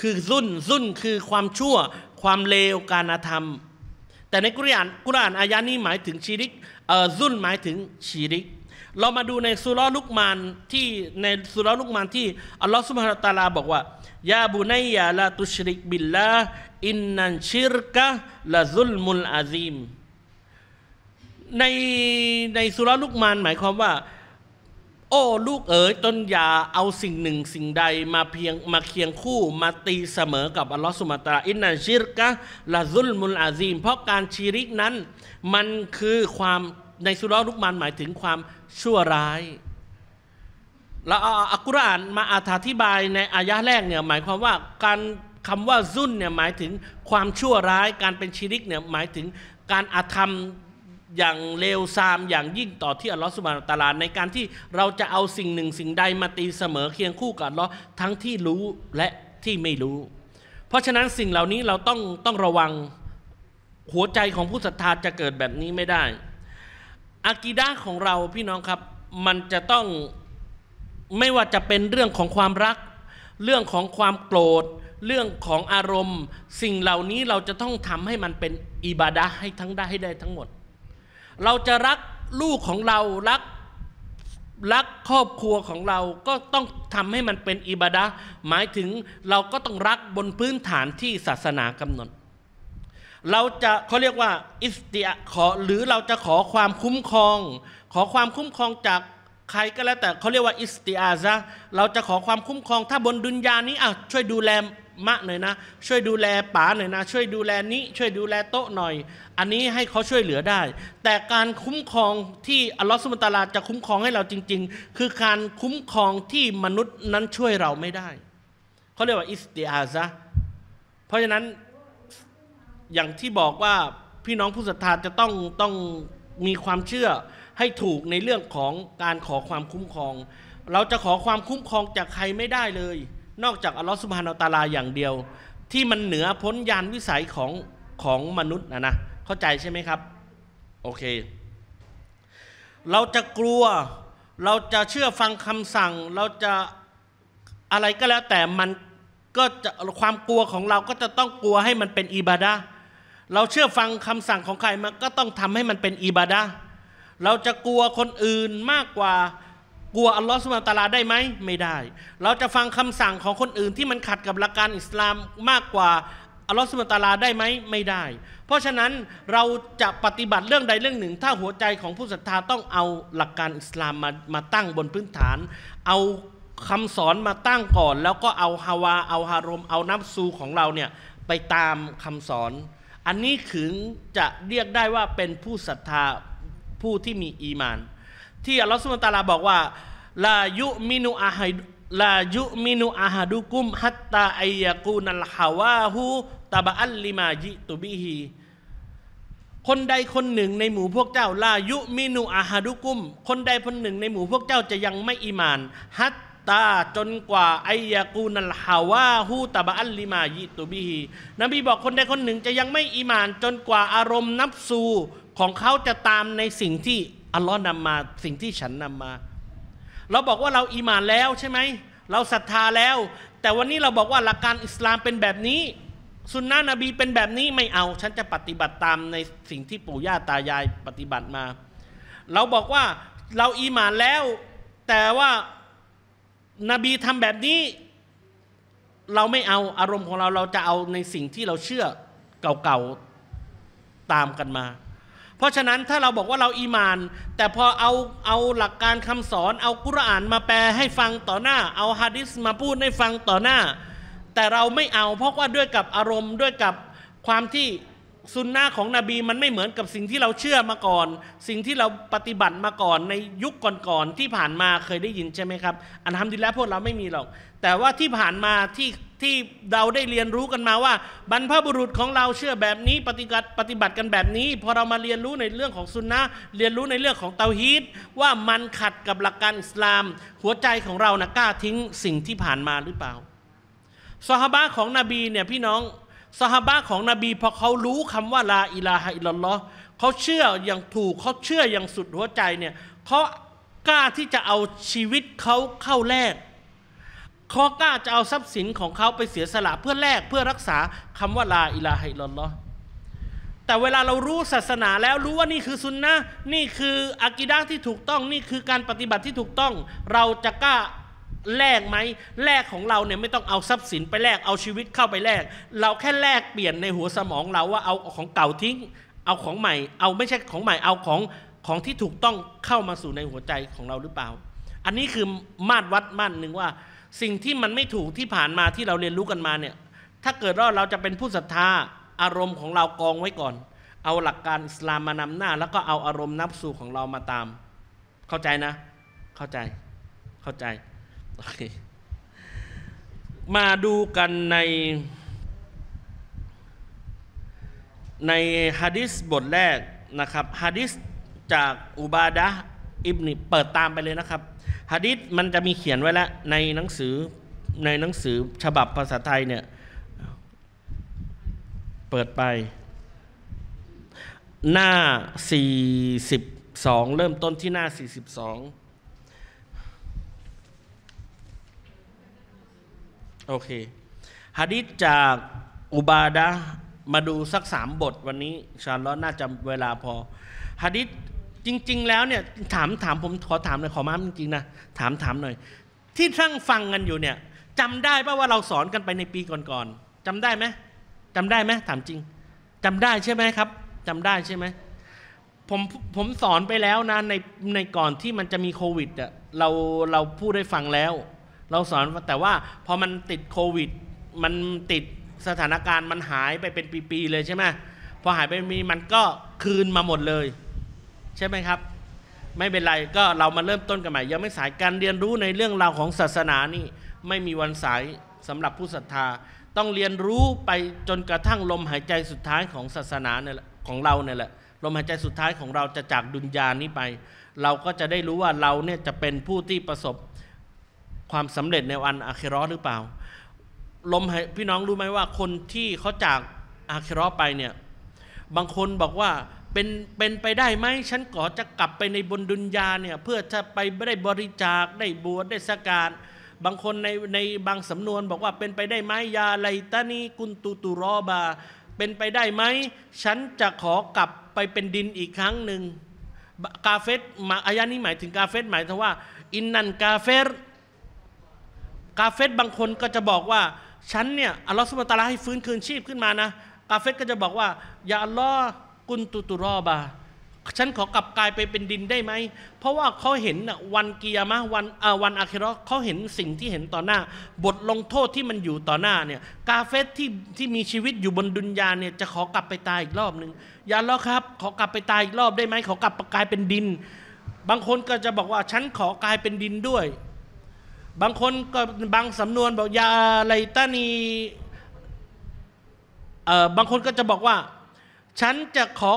คือซุนซุนคือความชั่วความเลวการอธรรม แต่ในกุรอานกุรอานอายานี้หมายถึงชีริกเออซุนหมายถึงชีริก เรามาดูในสุรลุกมานที่ในสุรลุกมานที่อัลลอฮฺสุบฮานตาลาบอกว่ายาบุนัยยาลาตุชริกบิลลาอินนันชิรกะละซุลมุลอาซีมใน ในสุรลูกมานหมายความว่า โอ้ลูกเอ๋ยตนอย่า เอาสิ่งหนึ่งสิ่งใดมาเพียงมาเคียงคู่มาตีเสมอกับอัลลอฮฺสุมาตาอินนันชิรกะละซุลมุลอาซีม เพราะการชีริกนั้นมันคือความ ในสุรลูกมานหมายถึงความชั่วร้ายแล้วอักุรอานมาอธิบายในอายะแรกเนี่ยหมายความว่าการคำว่าซุนเนี่ยหมายถึงความชั่วร้าย การเป็นชีริกเนี่ยหมายถึงการอาธรรมอย่างเลวทรามอย่างยิ่งต่อที่อัลลอฮฺสุบานตาลาในการที่เราจะเอาสิ่งหนึ่งสิ่งใดมาตีเสมอเคียงคู่กับอัลลอฮ์ทั้งที่รู้และที่ไม่รู้ เพราะฉะนั้นสิ่งเหล่านี้เราต้องต้องระวังหัวใจของผู้ศรัทธาจะเกิดแบบนี้ไม่ได้ อากีดาของเราพี่น้องครับมันจะต้องไม่ว่าจะเป็นเรื่องของความรัก เรื่องของความโกรธ เรื่องของอารมณ์ สิ่งเหล่านี้เราจะต้องทำให้มันเป็นอิบาดะให้ทั้งได้ให้ได้ทั้งหมดเราจะรักลูกของเรารักรักครอบครัวของเราก็ต้องทำให้มันเป็นอิบาดะหมายถึงเราก็ต้องรักบนพื้นฐานที่ศาสนากำหนด เราจะเขาเรียกว่าอิสติอขอหรือเราจะขอความคุ้มครอง ขอความคุ้มครองจากใครก็แล้วแต่เขาเรียกว่าอิสติอาซะเราจะขอความคุ้มครอง ถ้าบนดุนยานี้อ่ะช่วยดูแลมะหน่อยนะ ช่วยดูแลป๋าหน่อยนะ ช่วยดูแลนี้ ช่วยดูแลโต๊ะหน่อย อันนี้ให้เขาช่วยเหลือได้ แต่การคุ้มครองที่อัลลอฮฺสุบตาลาจะคุ้มครองให้เราจริงๆ คือการคุ้มครองที่มนุษย์นั้นช่วยเราไม่ได้เขาเรียกว่า อิสติอาซะเพราะฉะนั้นอย่างที่บอกว่าพี่น้องผู้ศรัทธาจะต้องต้องมีความเชื่อให้ถูกในเรื่องของการขอความคุ้มครอง เราจะขอความคุ้มครองจากใครไม่ได้เลยนอกจากอัลลอฮฺสุบฮานาตาลาอย่างเดียว ที่มันเหนือพ้นยานวิสัยของของมนุษย์นะนะเข้าใจใช่ไหมครับ โอเค เราจะกลัวเราจะเชื่อฟังคำสั่ง เราจะอะไรก็แล้วแต่มันก็จะความกลัวของเราก็จะต้องกลัวให้มันเป็นอิบาดะเราเชื่อฟังคำสั่งของใครมันก็ต้องทำให้มันเป็นอิบาดะเราจะกลัวคนอื่นมากกว่ากลัวอัลลอฮ์สุบานตาลาได้ไหมไม่ได้ เราจะฟังคำสั่งของคนอื่นที่มันขัดกับหลักการอิสลามมากกว่าอัลลอฮ์สุบานตาลาได้ไหมไม่ได้ เพราะฉะนั้นเราจะปฏิบัติเรื่องใดเรื่องหนึ่ง ถ้าหัวใจของผู้ศรัทธาต้องเอาหลักการอิสลามมามาตั้งบนพื้นฐาน เอาคำสอนมาตั้งก่อน แล้วก็เอาฮาวาเอาฮารมเอานับซูของเราเนี่ยไปตามคำสอน อันนี้ถึงจะเรียกได้ว่าเป็นผู้ศรัทธาผู้ที่มีอีมานที่อัลลอฮฺสุลตาราบอกว่า ลายุมินุอาฮัยลายุมินุอาฮัดุกุม ฮัตตาไอยากูนัลฮาวาหูตาบะอัลลิมาจิตุบิฮีคนใดคนหนึ่งในหมู่พวกเจ้า ลายุมินุอาฮาดุกุม คนใดคนหนึ่งในหมู่พวกเจ้าจะยังไม่อิมานฮัตตาจนกว่าไอยากูนัลฮาวาฮูตาบะอัลลิมายิตุบิฮีนบีบอกคนใดคนหนึ่งจะยังไม่อิมาน จนกว่าอารมณ์นับสูของเขาจะตามในสิ่งที่อัลลอฮ์นำมาสิ่งที่ฉันนำมา เราบอกว่าเราอีมานแล้วใช่ไหมเราศรัทธาแล้ว แต่วันนี้เราบอกว่าหลักการอิสลามเป็นแบบนี้สุนนะนบีเป็นแบบนี้ไม่เอา ฉันจะปฏิบัติตามในสิ่งที่ปู่ย่าตายายปฏิบัติมา เราบอกว่าเราอีมานแล้ว แต่ว่านาบีทำแบบนี้ เราไม่เอาอารมณ์ของเราเราจะเอาในสิ่งที่เราเชื่อเก่าๆตามกันมาเพราะฉะนั้นถ้าเราบอกว่าเราอีมาน แต่พอเอาเอาหลักการคำสอนเอากุรอานมาแปลให้ฟังต่อหน้า เอาฮะดิษมาพูดให้ฟังต่อหน้า แต่เราไม่เอาเพราะว่าด้วยกับอารมณ์ด้วยกับความที่ซุนนะของนบีมันไม่เหมือนกับสิ่งที่เราเชื่อมาก่อน สิ่งที่เราปฏิบัติมาก่อนในยุคก่อนๆที่ผ่านมาเคยได้ยินใช่ไหมครับ อันทำดีแล้วพวกเราไม่มีหรอกแต่ว่าที่ผ่านมาที่ที่เราได้เรียนรู้กันมาว่าบรรพบุรุษของเราเชื่อแบบนี้ปฏิบัติปฏิบัติกันแบบนี้พอเรามาเรียนรู้ในเรื่องของสุนนะเรียนรู้ในเรื่องของเตาฮีดว่ามันขัดกับหลักการ อิสลาม หัวใจของเรานะกล้าทิ้งสิ่งที่ผ่านมาหรือเปล่าสหบะของนบีเนี่ยพี่น้องสหบะของนบีพอเขารู้คำว่าลาอิลาฮะอิลลอห์เขาเชื่ออย่างถูกเขาเชื่ออย่างสุดหัวใจเนี่ยเขากล้าที่จะเอาชีวิตเขาเข้าแลกขอกล้าจะเอาทรัพย์สินของเขาไปเสียสละเพื่อแลกเพื่อรักษาคำว่าลาอิลาฮิลลอ์แต่เวลาเรารู้ศาสนาแล้วรู้ว่านี่คือซุนนะนี่คืออากิดะที่ถูกต้องนี่คือการปฏิบัติที่ถูกต้องเราจะกล้าแลกไหมแลกของเราเนี่ยไม่ต้องเอาทรัพย์สินไปแลกเอาชีวิตเข้าไปแลกเราแค่แลกเปลี่ยนในหัวสมองเราว่าเอาของเก่าทิ้ง เอาของใหม่เอาไม่ใช่ของใหม่เอาของของที่ถูกต้องเข้ามาสู่ในหัวใจของเราหรือเปล่า อันนี้คือมาตรวัดมั่นหนึ่งว่าสิ่งที่มันไม่ถูกที่ผ่านมาที่เราเรียนรู้กันมาเนี่ย ถ้าเกิดว่าเราจะเป็นผู้ศรัทธาอารมณ์ของเรากองไว้ก่อน เอาหลักการอิสลามมานำหน้า แล้วก็เอา อารมณ์นับสู่ของเรามาตาม เข้าใจนะ เข้าใจ เข้าใจโอเคมาดูกันใน ในฮะดิษบทแรกนะครับฮะดิษจากอุบาดะอิบนิ เปิดตามไปเลยนะครับฮะดิษมันจะมีเขียนไว้แล้ว ในหนังสือ ในหนังสือฉบับภาษาไทยเนี่ยเปิดไป หน้า 42 เริ่มต้นที่หน้า 42 โอเคฮะดิษจากอุบาดะมาดูสักสามบทวันนี้ ชาลล์น่าจะเวลาพอฮะดิษจริงๆแล้วเนี่ยถามถามผมขอถามหน่อยขอมาจริงๆนะถามถามหน่อย ที่ทั้งฟังกันอยู่เนี่ยจำได้ป่าว่าเราสอนกันไปในปีก่อนๆจำได้ไหมจำได้ไหมถามจริงจำได้ใช่ไหมครับจำได้ใช่ไหมผมผมสอนไปแล้วนะในในก่อนที่มันจะมีโควิดอะเราเราพูดได้ฟังแล้ว เราสอนแต่ว่าพอมันติดโควิด มันติดสถานการณ์ มันหายไปเป็นปีๆเลยใช่ไหมพอหายไปมีมันก็คืนมาหมดเลยใช่ไหมครับ ไม่เป็นไรก็เรามาเริ่มต้นกันใหม่ยังไม่สายการเรียนรู้ในเรื่องราวของศาสนานี่ ไม่มีวันสายสำหรับผู้ศรัทธา ต้องเรียนรู้ไปจนกระทั่งลมหายใจสุดท้ายของศาสนาเนี่ยของเราเนี่ยแหละลมหายใจสุดท้ายของเราจะจากดุนยานี้ไป เราก็จะได้รู้ว่าเราเนี่ยจะเป็นผู้ที่ประสบความสำเร็จในวันอาคีรอหรือเปล่า ลมหายพี่น้องรู้ไหมว่า คนที่เขาจากอาคีรอไปเนี่ยบางคนบอกว่าเป็นเป็นไปได้ไหมฉัน่อจะกลับไปในบนดุนยาเนี่ยเพื่อจะไปไได้บริจาคได้บวชได้สการบางคนในในบางสำนวนบอกว่าเป็นไปได้ไหมยาไลตานีกุนตูตุรอบา เป็นไปได้ไหม ฉันจะขอกลับไปเป็นดินอีกครั้งหนึ่งกาเฟตมาอายานี้หมายถึงกาเฟตหมายถึงว่าอินนันกาเฟตกาเฟตบางคนก็จะบอกว่า ฉันเนี่ยอัลลอฮฺสุบตาลาให้ฟื้นคืนชีพขึ้นมานะกาเฟตก็จะบอกว่าอย่าอัลลอฮ์กุนตุตุรอบา ฉันขอกลับกลายไปเป็นดินได้ไหม เพราะว่าเขาเห็นวันกิยามะวันอาวันอาคิรอเขาเห็นสิ่งที่เห็นต่อหน้า บทลงโทษที่มันอยู่ต่อหน้าเนี่ย กาเฟสที่ที่มีชีวิตอยู่บนดุนยาเนี่ยจะขอกลับไปตายอีกรอบหนึ่งยาล้อครับขอกลับไปตายอีกรอบได้ไหมขอกลับกลายเป็นดิน บางคนก็จะบอกว่า ฉันขอกลายเป็นดินด้วย บางคนก็บางสำนวนบอกยาไลตานีเอ่อบางคนก็จะบอกว่าฉันจะขอ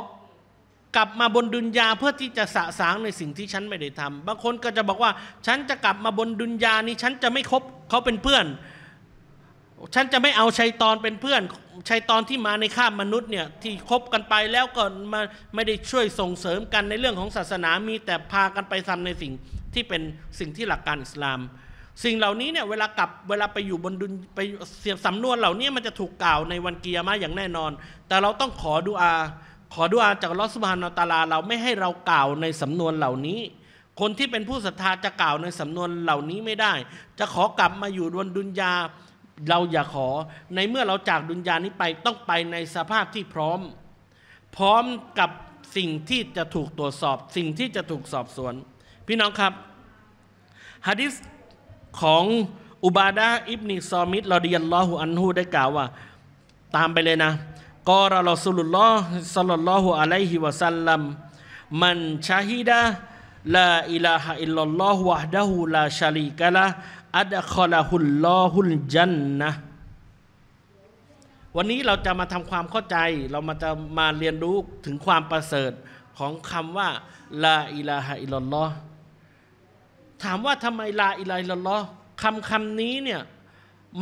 กลับมาบนดุนยาเพื่อที่จะสะสางในสิ่งที่ฉันไม่ได้ทำบางคนก็จะบอกว่า ฉันจะกลับมาบนดุนยานี้ฉันจะไม่คบเขาเป็นเพื่อน ฉันจะไม่เอาชัยตอนเป็นเพื่อน ชัยตอนที่มาในข้ามมนุษย์เนี่ยที่คบกันไปแล้วก็มาไม่ได้ช่วยส่งเสริมกันในเรื่องของศาสนามี แต่พากันไปทำในสิ่งที่เป็นสิ่งที่หลักการอิสลามสิ่งเหล่านี้เนี่ยเวลากลับเวลาไปอยู่บนดุลไปเสียสำนวนเหล่านี้มันจะถูกกล่าวในวันเกียร์มาอย่างแน่นอน แต่เราต้องขอดูอา ขอดูอาจากลอสุบฮานอตาลา เราไม่ให้เรากล่าวในสำนวนเหล่านี้ คนที่เป็นผู้ศรัทธาจะกล่าวในสำนวนเหล่านี้ไม่ได้ จะขอกลับมาอยู่บนดุนยาเราอย่าขอ ในเมื่อเราจากดุนยานี้ไปต้องไปในสภาพที่พร้อม พร้อมกับสิ่งที่จะถูกตรวจสอบสิ่งที่จะถูกสอบสวน พี่น้องครับฮะดิษของอุบาดะอิบนิซอมิดรอดียนลอฮุอันฮูได้กล่าวว่า ตามไปเลยนะกอรลอสุลลอฮสัลลัลลอฮุอะลัยฮิวะสัลลัมมันชาฮิดะลาอิลาฮะอิลลัลลอฮฺวะฮดะฮูลาชาลีกะละอัดคอลาฮุลลอฮุลจันนะวันนี้เราจะมาทำความเข้าใจเรามาจะมาเรียนรู้ถึงความประเสริฐของคำว่าลาอิลาฮะอิลลัลลอฮถามว่าทำไมลาอิลัยละลอคำคำนี้เนี่ย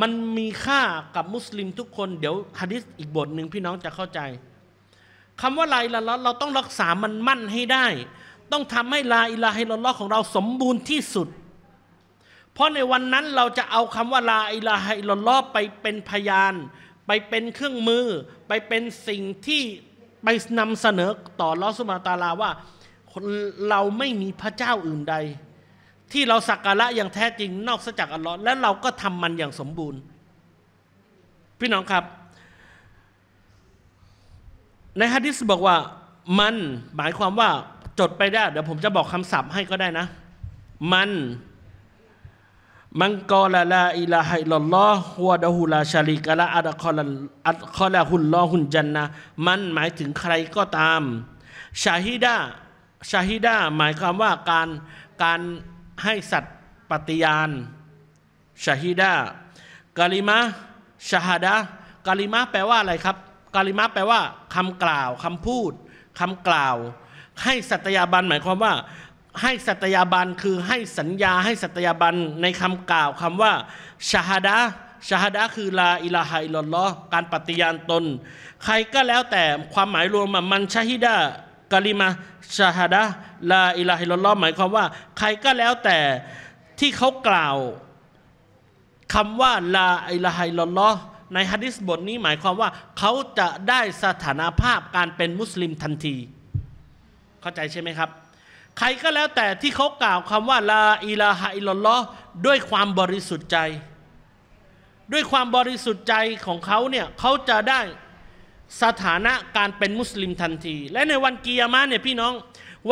มันมีค่ากับมุสลิมทุกคนเดี๋ยวฮะดิษอีกบทหนึ่งพี่น้องจะเข้าใจคำว่าลาอิลัยละลอเราต้องรักษามันมั่นให้ได้ ต้องทำให้ลาอิลัยละลอของเราสมบูรณ์ที่สุด เพราะในวันนั้นเราจะเอาคำว่าลาอิลัยละลอไปเป็นพยาน ไปเป็นเครื่องมือ ไปเป็นสิ่งที่ไปนำเสนอต่อลอสุมาตาลาว่าเราไม่มีพระเจ้าอื่นใดที่เราสักการะอย่างแท้จริง นอกจากอัลลอฮ์และเราก็ทำมันอย่างสมบูรณ์ พี่น้องครับ ในฮะดิษบอกว่า มันหมายความว่าจดไปได้เดี๋ยวผมจะบอกคำศัพท์ให้ก็ได้นะ มัน มังกอลาลาอิลาฮิลลอฮฮวะดะฮุลาชาลิกะละอัดคอลอัดคอลาฮุลลอฮุนจันนะมันหมายถึงใครก็ตามชาฮิดาชาฮิดาหมายความว่าการการให้สัตย์ปฏิญาณชาฮิดากาลิมะชาฮดะกาลิมะแปลว่าอะไรครับกาลิมะแปลว่า คำกล่าว คำพูด คำกล่าว ให้สัตยาบันหมายความว่า ให้สัตยาบันคือให้สัญญาให้สัตยาบันในคำกล่าว คำว่าชาฮดะชาฮดะคือลาอิลาฮอิลลอการปฏิญาณตนใครก็แล้วแต่ความหมายรวมมันชาฮิดากลิมาชาฮดะลาอิลาฮิลลอฮ์หมายความว่าใครก็แล้วแต่ที่เขากล่าวคำว่าลาอิลาฮิลลอฮ์ในฮะดิษบทนี้หมายความว่าเขาจะได้สถานภาพการเป็นมุสลิมทันที เข้าใจใช่ไหมครับ ใครก็แล้วแต่ที่เขากล่าวคำว่าลาอิลาฮิลลอฮ์ด้วยความบริสุทธิ์ใจ ด้วยความบริสุทธิ์ใจของเขาเนี่ยเขาจะได้สถานะการเป็นมุสลิมทันที และในวันกิยามะเนี่ยพี่น้อง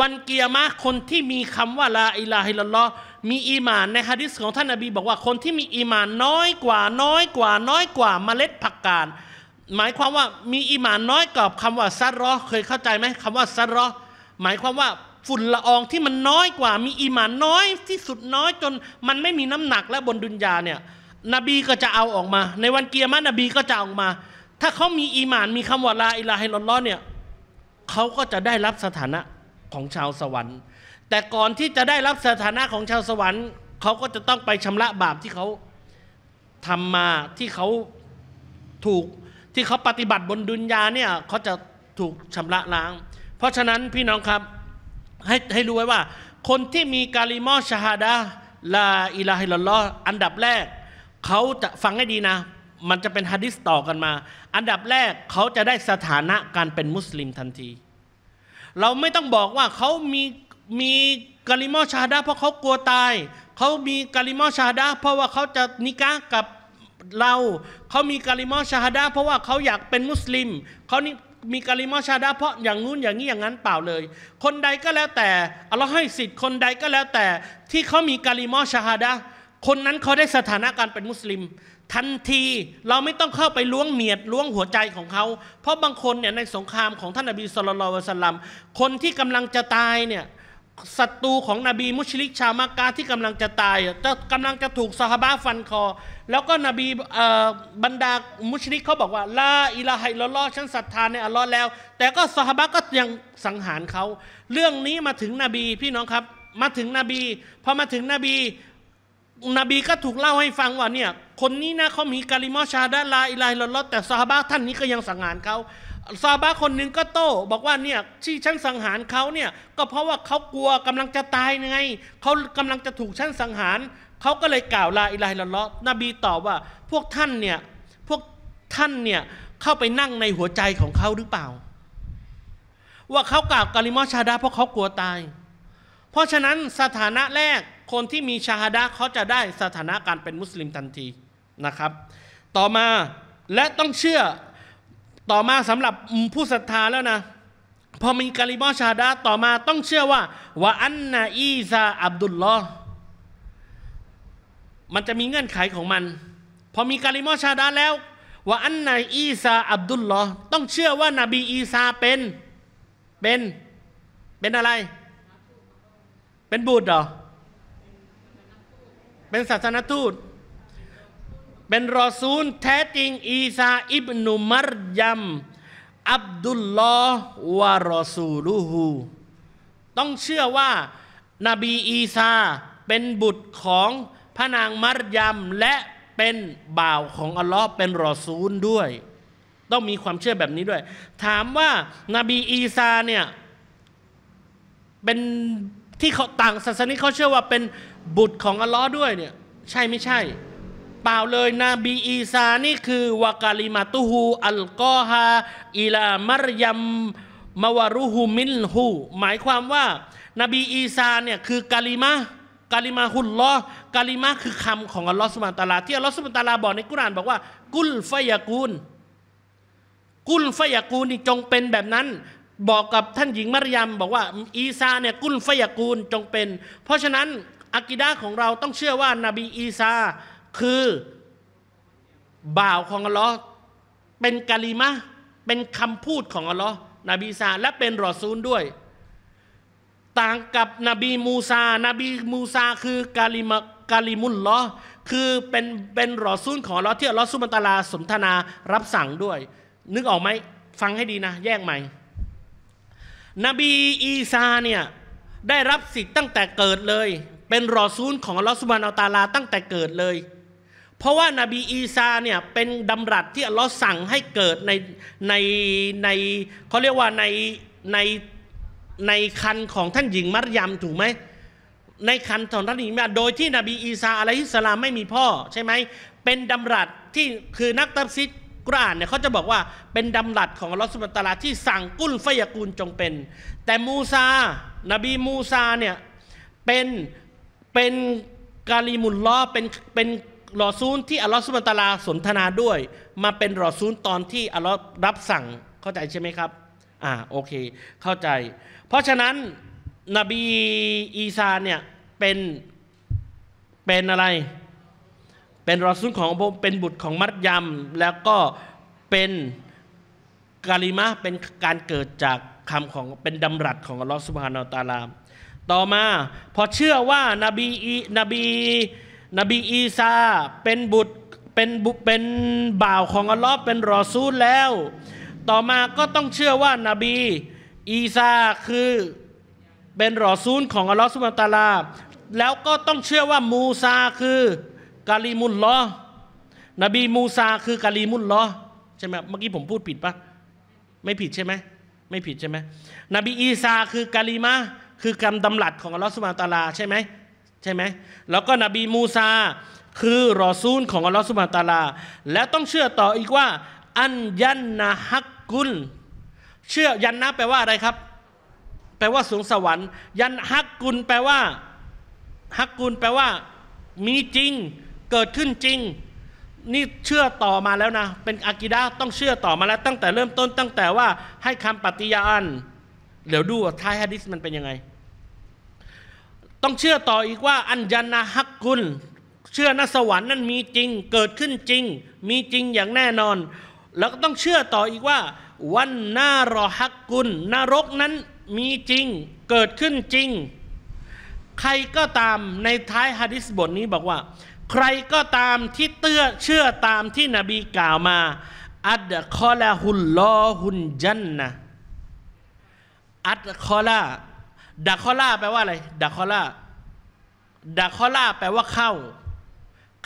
วันกิยามะคนที่มีคำว่าลาอิลาฮิลลอมีอีมานในฮะดิษของท่านอบี บอกว่าคนที่มีอีมานน้อยกว่า น้อยกว่า น้อยกว่าเมล็ดผักกาดหมายความว่ามีอีมานน้อยกว่าคำว่าซัดรอเคยเข้าใจไหมคำว่าซัดรอหมายความว่าฝุ่นละอองที่มันน้อยกว่า มีอีมานน้อยที่สุดน้อยจนมันไม่มีน้ำหนักและบนดุนยาเนี่ยนบีก็จะเอาออกมา ในวันเกียร์มะนบีก็จะออกมาถ้าเขามีอีหมานมีคำว่าลาอิลาฮิลลอ์เนี่ยเขาก็จะได้รับสถานะของชาวสวรรค์ แต่ก่อนที่จะได้รับสถานะของชาวสวรรค์เขาก็จะต้องไปชำระบาปที่เขาทำมาที่เขาถูกที่เขาปฏิบัติบนดุนยาเนี่ยเขาจะถูกชำระล้าง เพราะฉะนั้นพี่น้องครับให้ให้รู้ไว้ว่า คนที่มีกาลิมอชาฮาดะลาอิลาฮิลลอ์อันดับแรกเขาจะฟังให้ดีนะมันจะเป็นฮะดิษต่อกันมา อันดับแรกเขาจะได้สถานะการเป็นมุสลิมทันที เราไม่ต้องบอกว่าเขามีมีกาลิมอชาดาเพราะเขากลัวตาย เขามีกาลิมอชาดาเพราะว่าเขาจะนิกะกับเรา เขามีกาลิมอชาดาเพราะว่าเขาอยากเป็นมุสลิม เขานี่มีกาลิมอชาดาเพราะอย่างงู้นอย่างนี้อย่างนั้นเปล่าเลย คนใดก็แล้วแต่อราให้สิทธิ์คนใดก็แล้วแต่ ที่เขา มีกาลิมอชาดาคนนั้นเขาได้สถานะการเป็นมุสลิมทันทีเราไม่ต้องเข้าไปล้วงเมียดล้วงหัวใจของเขา เพราะบางคนเนี่ยในสงครามของท่านนบีสุลต่านสลัมคนที่กำลังจะตายเนี่ยศัตรูของนบีมุชลิก ชาวมักกะที่กำลังจะตายจะกำลังจะถูกซาฮาบะฟันคอ แล้วก็นบีบรรดามุชลิกเขาบอกว่าลาอิลาฮิลลอฉันศรัทธาในอัลลอฮ์แล้ว แต่ก็ซาฮาบะก็ยังสังหารเขาเรื่องนี้มาถึงนบีพี่น้องครับมาถึงนบีพอมาถึงนบีนบีก็ถูกเล่าให้ฟังว่าเนี่ยคนนี้นะเขามีกาลิมอชาดาลาอิลายลอดแต่ซาบะท่านนี้ก็ยังสังหารเขาซาบะคนหนึ่งก็โต้ บอกว่าเนี่ยที่ฉันสังหารเขาเนี่ยก็เพราะว่าเขากลัวกำลังจะตายไงเขากำลังจะถูกฉันสังหาร เขาก็เลยกล่าวลาอิลายลอดนบีตอบว่าพวกท่านเนี่ยพวกท่านเนี่ยเข้าไปนั่งในหัวใจของเขาหรือเปล่า ว่าเขากล่าวกาลิมอชาดาเพราะเขากลัวตาย เพราะฉะนั้นสถานะแรกคนที่มีชาฮดะเขาจะได้สถานะการเป็นมุสลิมทันทีนะครับ ต่อมาและต้องเชื่อต่อมาสำหรับผู้ศรัทธาแล้วนะ พอมีกาลิมอชาดาต่อมาต้องเชื่อว่าวะอันนาอีซาอับดุลลอฮ์มันจะมีเงื่อนไขของมัน พอมีกาลิมอชาดาแล้ววะอันนาอีซาอับดุลลอฮ์ต้องเชื่อว่านาบีอีซาเป็น เป็นเป็นอะไร เป็นบุตรเหรอเป็นศาสนทูต เป็นรอซูลแท้จริงอีซาอิบนุมารยัมอับดุลลอฮ์วะรอซูลูฮูต้องเชื่อว่านาบีอีซา เป็นบุตรของพระนางมารยัมและเป็นบ่าวของอัลลอฮ์เป็นรอซูลด้วย ต้องมีความเชื่อแบบนี้ด้วย ถามว่านาบีอีซาเนี่ยเป็นที่เขาต่างศาสนิกเขาเชื่อว่าเป็นบุตรของอัลลอฮ์ด้วยเนี่ยใช่ไม่ใช่เปล่าเลยนบีอีสานี่คือวากาลิมาตุฮูอัลกอฮาอิลามารยัมมาวารุฮูมินฮูหมายความว่า นบีอีสาเนี่ยคือกาลิมากาลิมาฮุลลอกาลิมาคือคำของอัลลอฮ์สุบานตาลา ที่อัลลอฮ์สุบานตาลาบอกในกุรานบอกว่ากุลฟยากูล กุลฟยากูลนี่จงเป็นแบบนั้น บอกกับท่านหญิงมารยามบอกว่า อีซาเนี่ยกุลฟยากูลจงเป็น เพราะฉะนั้นอกิดาของเราต้องเชื่อว่านาบีอีซา คือบ่าวของอัลลอฮ์เป็นกาลิมะเป็นคำพูดของอัลลอฮ์นบีซาและเป็นรอซูลด้วย ต่างกับนบีมูซา นบีมูซา คือกาลิมะกาลิมุลลอคือเป็นเป็นรอซูลของอัลลอฮ์ที่อัลลอฮ์สุบันตาลาสนทนารับสั่งด้วย นึกออกไหมฟังให้ดีนะ แยกใหม่นบีอีซาเนี่ยได้รับสิทธิ์ตั้งแต่เกิดเลยเป็นรอซูลของอัลลอฮฺสุบานอัลตาลาตั้งแต่เกิดเลย เพราะว่านาบีอีซาเนี่ยเป็นดำรัสที่อัลลอฮ์สั่งให้เกิดในในในเขาเรียกว่าในในในคันของท่านหญิงมัรยมถูกไหมในคันของท่านหญิงมาโดยที่นบีอีซาอะลัยฮิสสลามไม่มีพ่อใช่ไหม เป็นดำรัสที่คือนักตัฟซิดกุรอานเนี่ยเขาจะบอกว่าเป็นดำรัสของอัลลอฮ์สุบตาลาที่สั่งกุลฟยกูลจงเป็น แต่มูซานบีมูซาเนี่ยเป็นเป็นกาลีมุลลอเป็นเป็นรอซูลที่อัลลอฮฺสุบนตาลาสนทนาด้วย มาเป็นรอซูลตอนที่อัลลอฮฺรับสั่งเข้าใจใช่ไหมครับอ่าโอเค เข้าใจ เพราะฉะนั้นนบีอีสาเนี่ยเป็นเป็นอะไรเป็นรอซูนของเป็นบุตรของมัดยำแล้วก็เป็นกาลิมะเป็นการเกิดจากคำของเป็นดำรัสของอัลลอฮฺสุบฮานาอัลตาลามต่อมาพอเชื่อว่านาบีอีนบี นบีอีซาเป็นบุตรเป็นบุเป็นบ่าวของอัลลอฮ์เป็นรอซูลแล้ว ต่อมาก็ต้องเชื่อว่านาบี อีซาคือเป็นรอซูลของอัลลอฮ์สุบตาลาแล้วก็ต้องเชื่อว่ามูซาคือกาลีมุลลอนบีมูซาคือกาลีมุลลอใช่ไหมเมื่อกี้ผมพูดผิดปะไม่ผิดใช่ไหมไม่ผิดใช่ไหมนบีอีซาคือกาลีมาคือคำดำรัสของอัลลอฮฺสุบานตาลาใช่ไหมใช่ไหม แล้วก็นบีมูซา คือ รอซูลของอัลลอฮฺสุบานตาลาและต้องเชื่อต่ออีกว่าอันยันนะฮักกุลเชื่อยันนะแปลว่าอะไรครับ แปลว่าสูงสวรรค์ ยันฮักกุลแปลว่าฮักกุลแปลว่า มีจริง เกิดขึ้นจริง นี่เชื่อต่อมาแล้วนะเป็นอากิดาต้องเชื่อต่อมาแล้ว ตั้งแต่เริ่มต้นตั้งแต่ว่า ให้คำปฏิญาณเดี๋ยวดูท้ายฮะดิษมันเป็นยังไง ต้องเชื่อต่ออีกว่าอัญญนาฮักกุลเชื่อนสวรรค์นั้นมีจริงเกิดขึ้นจริง มีจริงอย่างแน่นอน แล้วก็ต้องเชื่อต่ออีกว่า วันนารอฮักกุลนรกนั้นมีจริงเกิดขึ้นจริง ใครก็ตามในท้ายฮะดิษบทนี้บอกว่า ใครก็ตามที่เตื้อเชื่อตามที่นบีกล่าวมา อัดคอลาฮุลลอฮุนจันนะอัดคอล่าดักคอล่าแปลว่าอะไรดักคอล่าดักคอล่าแปลว่าเข้า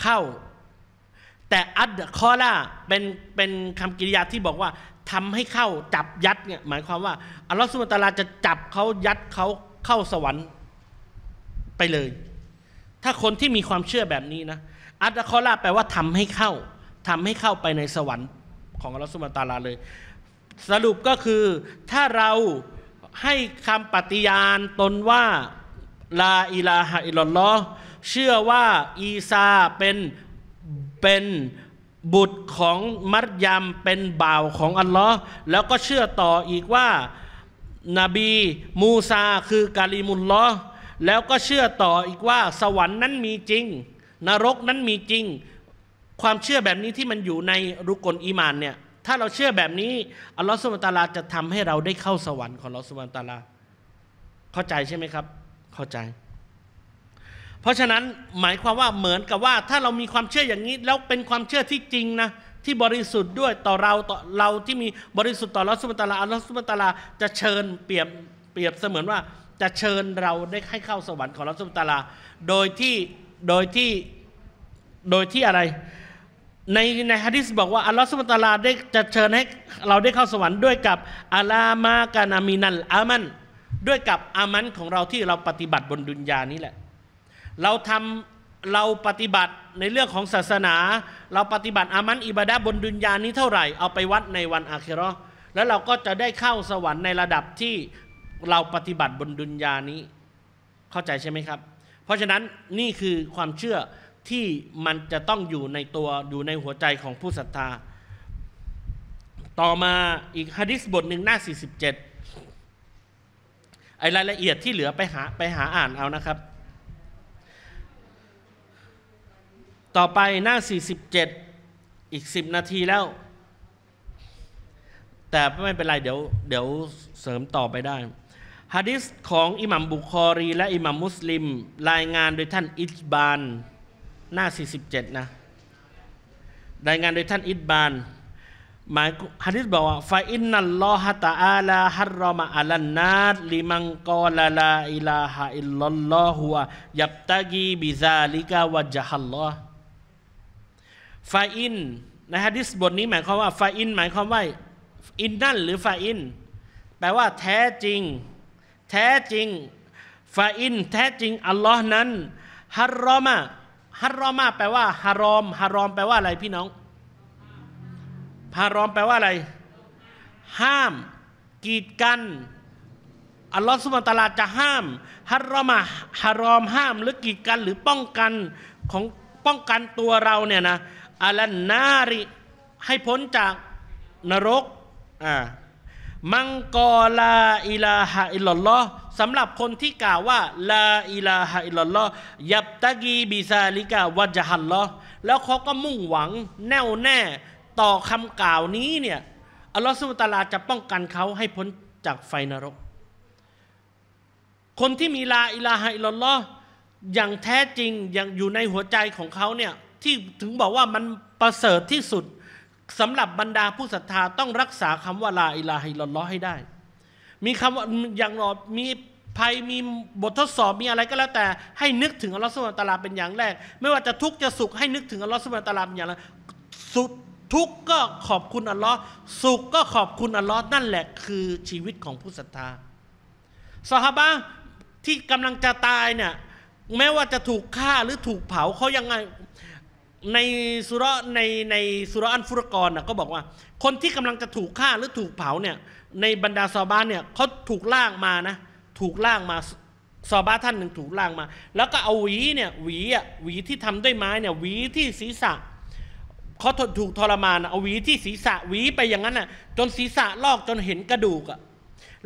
เข้า แต่อัดคอล่าเป็นเป็นคำกริยาที่บอกว่าทำให้เข้า จับยัดเนี่ยหมายความว่าอัลลอฮฺสุบตาลาจะจับเขายัดเขาเข้าสวรรค์ ไปเลย ถ้าคนที่มีความเชื่อแบบนี้นะ อัตคอล่าแปลว่าทำให้เข้า ทำให้เข้าไปในสวรรค์ของอัลลอฮฺสุบตาลาเลย สรุปก็คือ ถ้าเราให้คำปฏิญาณตนว่าลาอิลาฮะอิลลอห์เชื่อว่า อีซาเป็นเป็นบุตรของมัรยามเป็นบ่าวของอัลลอฮ์แล้วก็เชื่อต่ออีกว่านาบีมูซาคือกาลิมุลลอห์แล้วก็เชื่อต่ออีกว่า สวรรค์นั้นมีจริง นรกนั้นมีจริง ความเชื่อแบบนี้ที่มันอยู่ในรุกลอีมานเนี่ยถ้าเราเชื่อแบบนี้ อัลลอฮฺสุบตาลาจะทำให้เราได้เข้าสวรรค์ของอัลลอฮฺสุบตาลาเข้าใจใช่ไหมครับ เข้าใจ เพราะฉะนั้นหมายความว่าเหมือนกับว่า ถ้าเรามีความเชื่ออย่างนี้แล้วเป็นความเชื่อที่จริงนะที่บริสุทธิ์ด้วยต่อเราต่อเราที่มีบริสุทธิ์ต่ออัลลอฮฺสุบตาลาอัลลอฮฺสุบตาลา จะเชิญเปรียบเปรียบเสมือนว่า จะเชิญเราได้ให้เข้าสวรรค์ของอัลลอฮฺสุบตาลาโดยที่โดยที่โดยที่อะไรในในฮะดิษบอกว่าอัลลอฮฺสุบตาลาได้จะเชิญให้เราได้เข้าสวรรค์ด้วยกับอาลามากานามินัลอามันด้วยกับอามันของเราที่เราปฏิบัติบนดุนยานี้แหละเราทำเราปฏิบัติในเรื่องของศาสนา เราปฏิบัติอามันอิบาดาบนดุนยานี้เท่าไหร่เอาไปวัดในวันอาคิรอแล้วเราก็จะได้เข้าสวรรค์ในระดับที่เราปฏิบัติบนดุนยานี้เข้าใจใช่ไหมครับเพราะฉะนั้นนี่คือความเชื่อที่มันจะต้องอยู่ในตัว อยู่ในหัวใจของผู้ศรัทธา ต่อมาอีกฮะดิษบทหนึ่งหน้า 47 ไอรายละเอียดที่เหลือไปหาไปหาอ่านเอานะครับ ต่อไปหน้า 47 อีก 10 นาทีแล้ว แต่ไม่เป็นไร เดี๋ยวเดี๋ยวเสริมต่อไปได้ฮะดิษของอิหมัมบุคอรี และอิหมัมมุสลิมรายงานโดยท่านอิจบานหน้า47 นะ รายงานโดยท่านอิดบานหมายฮะดิษบอกว่าฟาอินนัลลอฮะตาอาลาฮัรรอมะอัลันนาดลิมังกอลาลาอิลาฮะอิลลัลลอฮุวะยับตะกีบิซาลิกาวะจฮัลลอฮฟาอินในฮะดิษบทนี้หมายความว่าฟาอินหมายความว่าอินนั่นหรือฟาอินแปลว่าแท้จริง แท้จริงฟาอินแท้จริงอัลลอฮ์นั้นฮัรรอมะฮารอมาแปลว่าฮารอมฮารอมแปลว่าอะไรพี่น้องฮารอมแปลว่าอะไร ห้าม กีดกันอัลลอฮฺสุบนตะลาจะห้ามฮารอมาฮารอมห้ามหรือกีดกันหรือป้องกันของป้องกันตัวเราเนี่ยนะอัลนาริ ให้พ้นจากนรกอ่ามังกอลาอิลาฮะอิลลอห์สำหรับคนที่กล่าวว่าลาอิลาฮะอิลลอห์ยับตะกีบิซาลิกาวัจฮัลลอห์แล้วเขาก็มุ่งหวังแน่วแน่ต่อคำกล่าวนี้เนี่ยอัลลอฮฺสุบตาลาจะป้องกันเขาให้พ้นจากไฟนรก คนที่มีลาอิลาฮะอิลลอห์อย่างแท้จริงอย่างอยู่ในหัวใจของเขาเนี่ยที่ถึงบอกว่ามันประเสริฐที่สุดสำหรับบรรดาผู้ศรัทธาต้องรักษาคำว่าลาอิลาฮิลลอให้ได้ มีคำว่าอย่างหนอมีภัยมีบททดสอบมีอะไรก็แล้วแต่ให้นึกถึงอัลลอฮฺสุบตาลาเป็นอย่างแรก ไม่ว่าจะทุกข์จะสุขให้นึกถึงอัลลอฮฺสุบตาลาเป็นอย่างแรกสุดทุกข์ก็ขอบคุณอัลลอฮ์สุขก็ขอบคุณอัลลอฮ์นั่นแหละคือชีวิตของผู้ศรัทธาสหบะที่กำลังจะตายเนี่ยแม้ว่าจะถูกฆ่าหรือถูกเผาเขายังไงในสุรในในสุรอันฟุรกรนะก็บอกว่าคนที่กำลังจะถูกฆ่า หรือถูกเผาเนี่ยในบรรดาซอบ้านเนี่ยเขาถูกล่างมานะถูกล่างมาซอบ้าท่านหนึ่งถูกล่างมา แล้วก็เอาหวีเนี่ยหวีอ่ะหวีที่ทำด้วยไม้เนี่ยหวีที่ศีรษะเขาถูกทรมานเอาหวีที่ศีรษะหวีไปอย่างนั้นน่ะจนศีรษะลอกจนเห็นกระดูกอ่ะ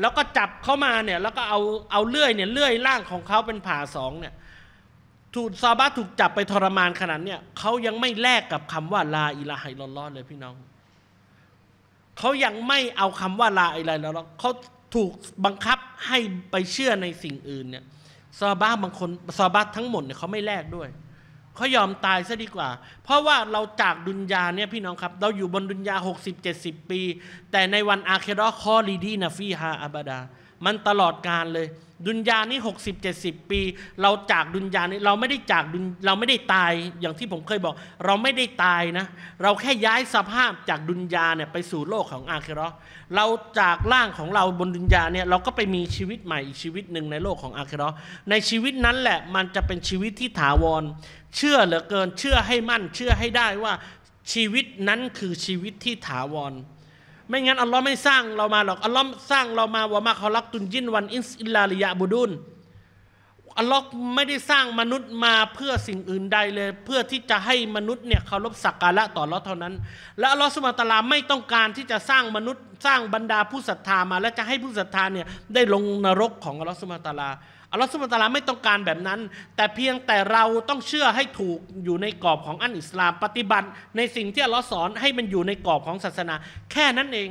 แล้วก็จับเข้ามาเนี่ยแล้วก็เอาเอาเลื่อยเนี่ยเลื่อยล่างของเขาเป็นผ่าสองเนี่ยถูกซาบะถูกจับไปทรมานขนาดเนี่ยเขายังไม่แลกกับคำว่าลาอิลาไฮลอ์เลยพี่น้อง เขายังไม่เอาคำว่าลาอิลาฮิลอ์เขาถูกบังคับให้ไปเชื่อในสิ่งอื่นเนี่ยซาบะบางคนซาบะทั้งหมดเนี่ยเขาไม่แลกด้วย เขายอมตายซะดีกว่า เพราะว่าเราจากดุนยาเนี่ยพี่น้องครับ เราอยู่บนดุนยา60 70 ปี แต่ในวันอาเครอคอลีดีนาฟีฮาอาบดา มันตลอดการเลยดุนยานี้60 70 ปี เราจากดุนยานี้เราไม่ได้จากดุนเราไม่ได้ตายอย่างที่ผมเคยบอก เราไม่ได้ตายนะเราแค่ย้ายสภาพจากดุนยาเนี่ยไปสู่โลกของอาคิรอเราจากร่างของเราบนดุนยาเนี่ยเราก็ไปมีชีวิตใหม่ อีกชีวิตหนึ่งในโลกของอาคิรอในชีวิตนั้นแหละมันจะเป็นชีวิตที่ถาวร เชื่อเหลือเกินเชื่อให้มั่น เชื่อให้ได้ว่าชีวิตนั้นคือชีวิตที่ถาวรไม่งั้นอัลลอฮ์ไม่สร้างเรามาหรอกอัลลอฮ์สร้างเรามาวะมาคอลักตุนยินวันอินสอิลลาลิยาบุดุนอัลลอฮ์ไม่ได้สร้างมนุษย์มาเพื่อสิ่งอื่นใดเลย เพื่อที่จะให้มนุษย์เนี่ยเคารพสักการะต่อเรลอเท่านั้น และอัลลอฮ์สุมาตาลาไม่ต้องการที่จะสร้างมนุษย์สร้างบรรดาผู้ศรัทธามา และจะให้ผู้ศรัทธาเนี่ยได้ลงนรกของอัลลอฮ์สุมาตาลาัลอสุบตาลาไม่ต้องการแบบนั้น แต่เพียงแต่เราต้องเชื่อให้ถูกอยู่ในกรอบของอันอิสลาม ปฏิบัติในสิ่งที่อลอสอนให้มันอยู่ในกรอบของศาสนา แค่นั้นเอง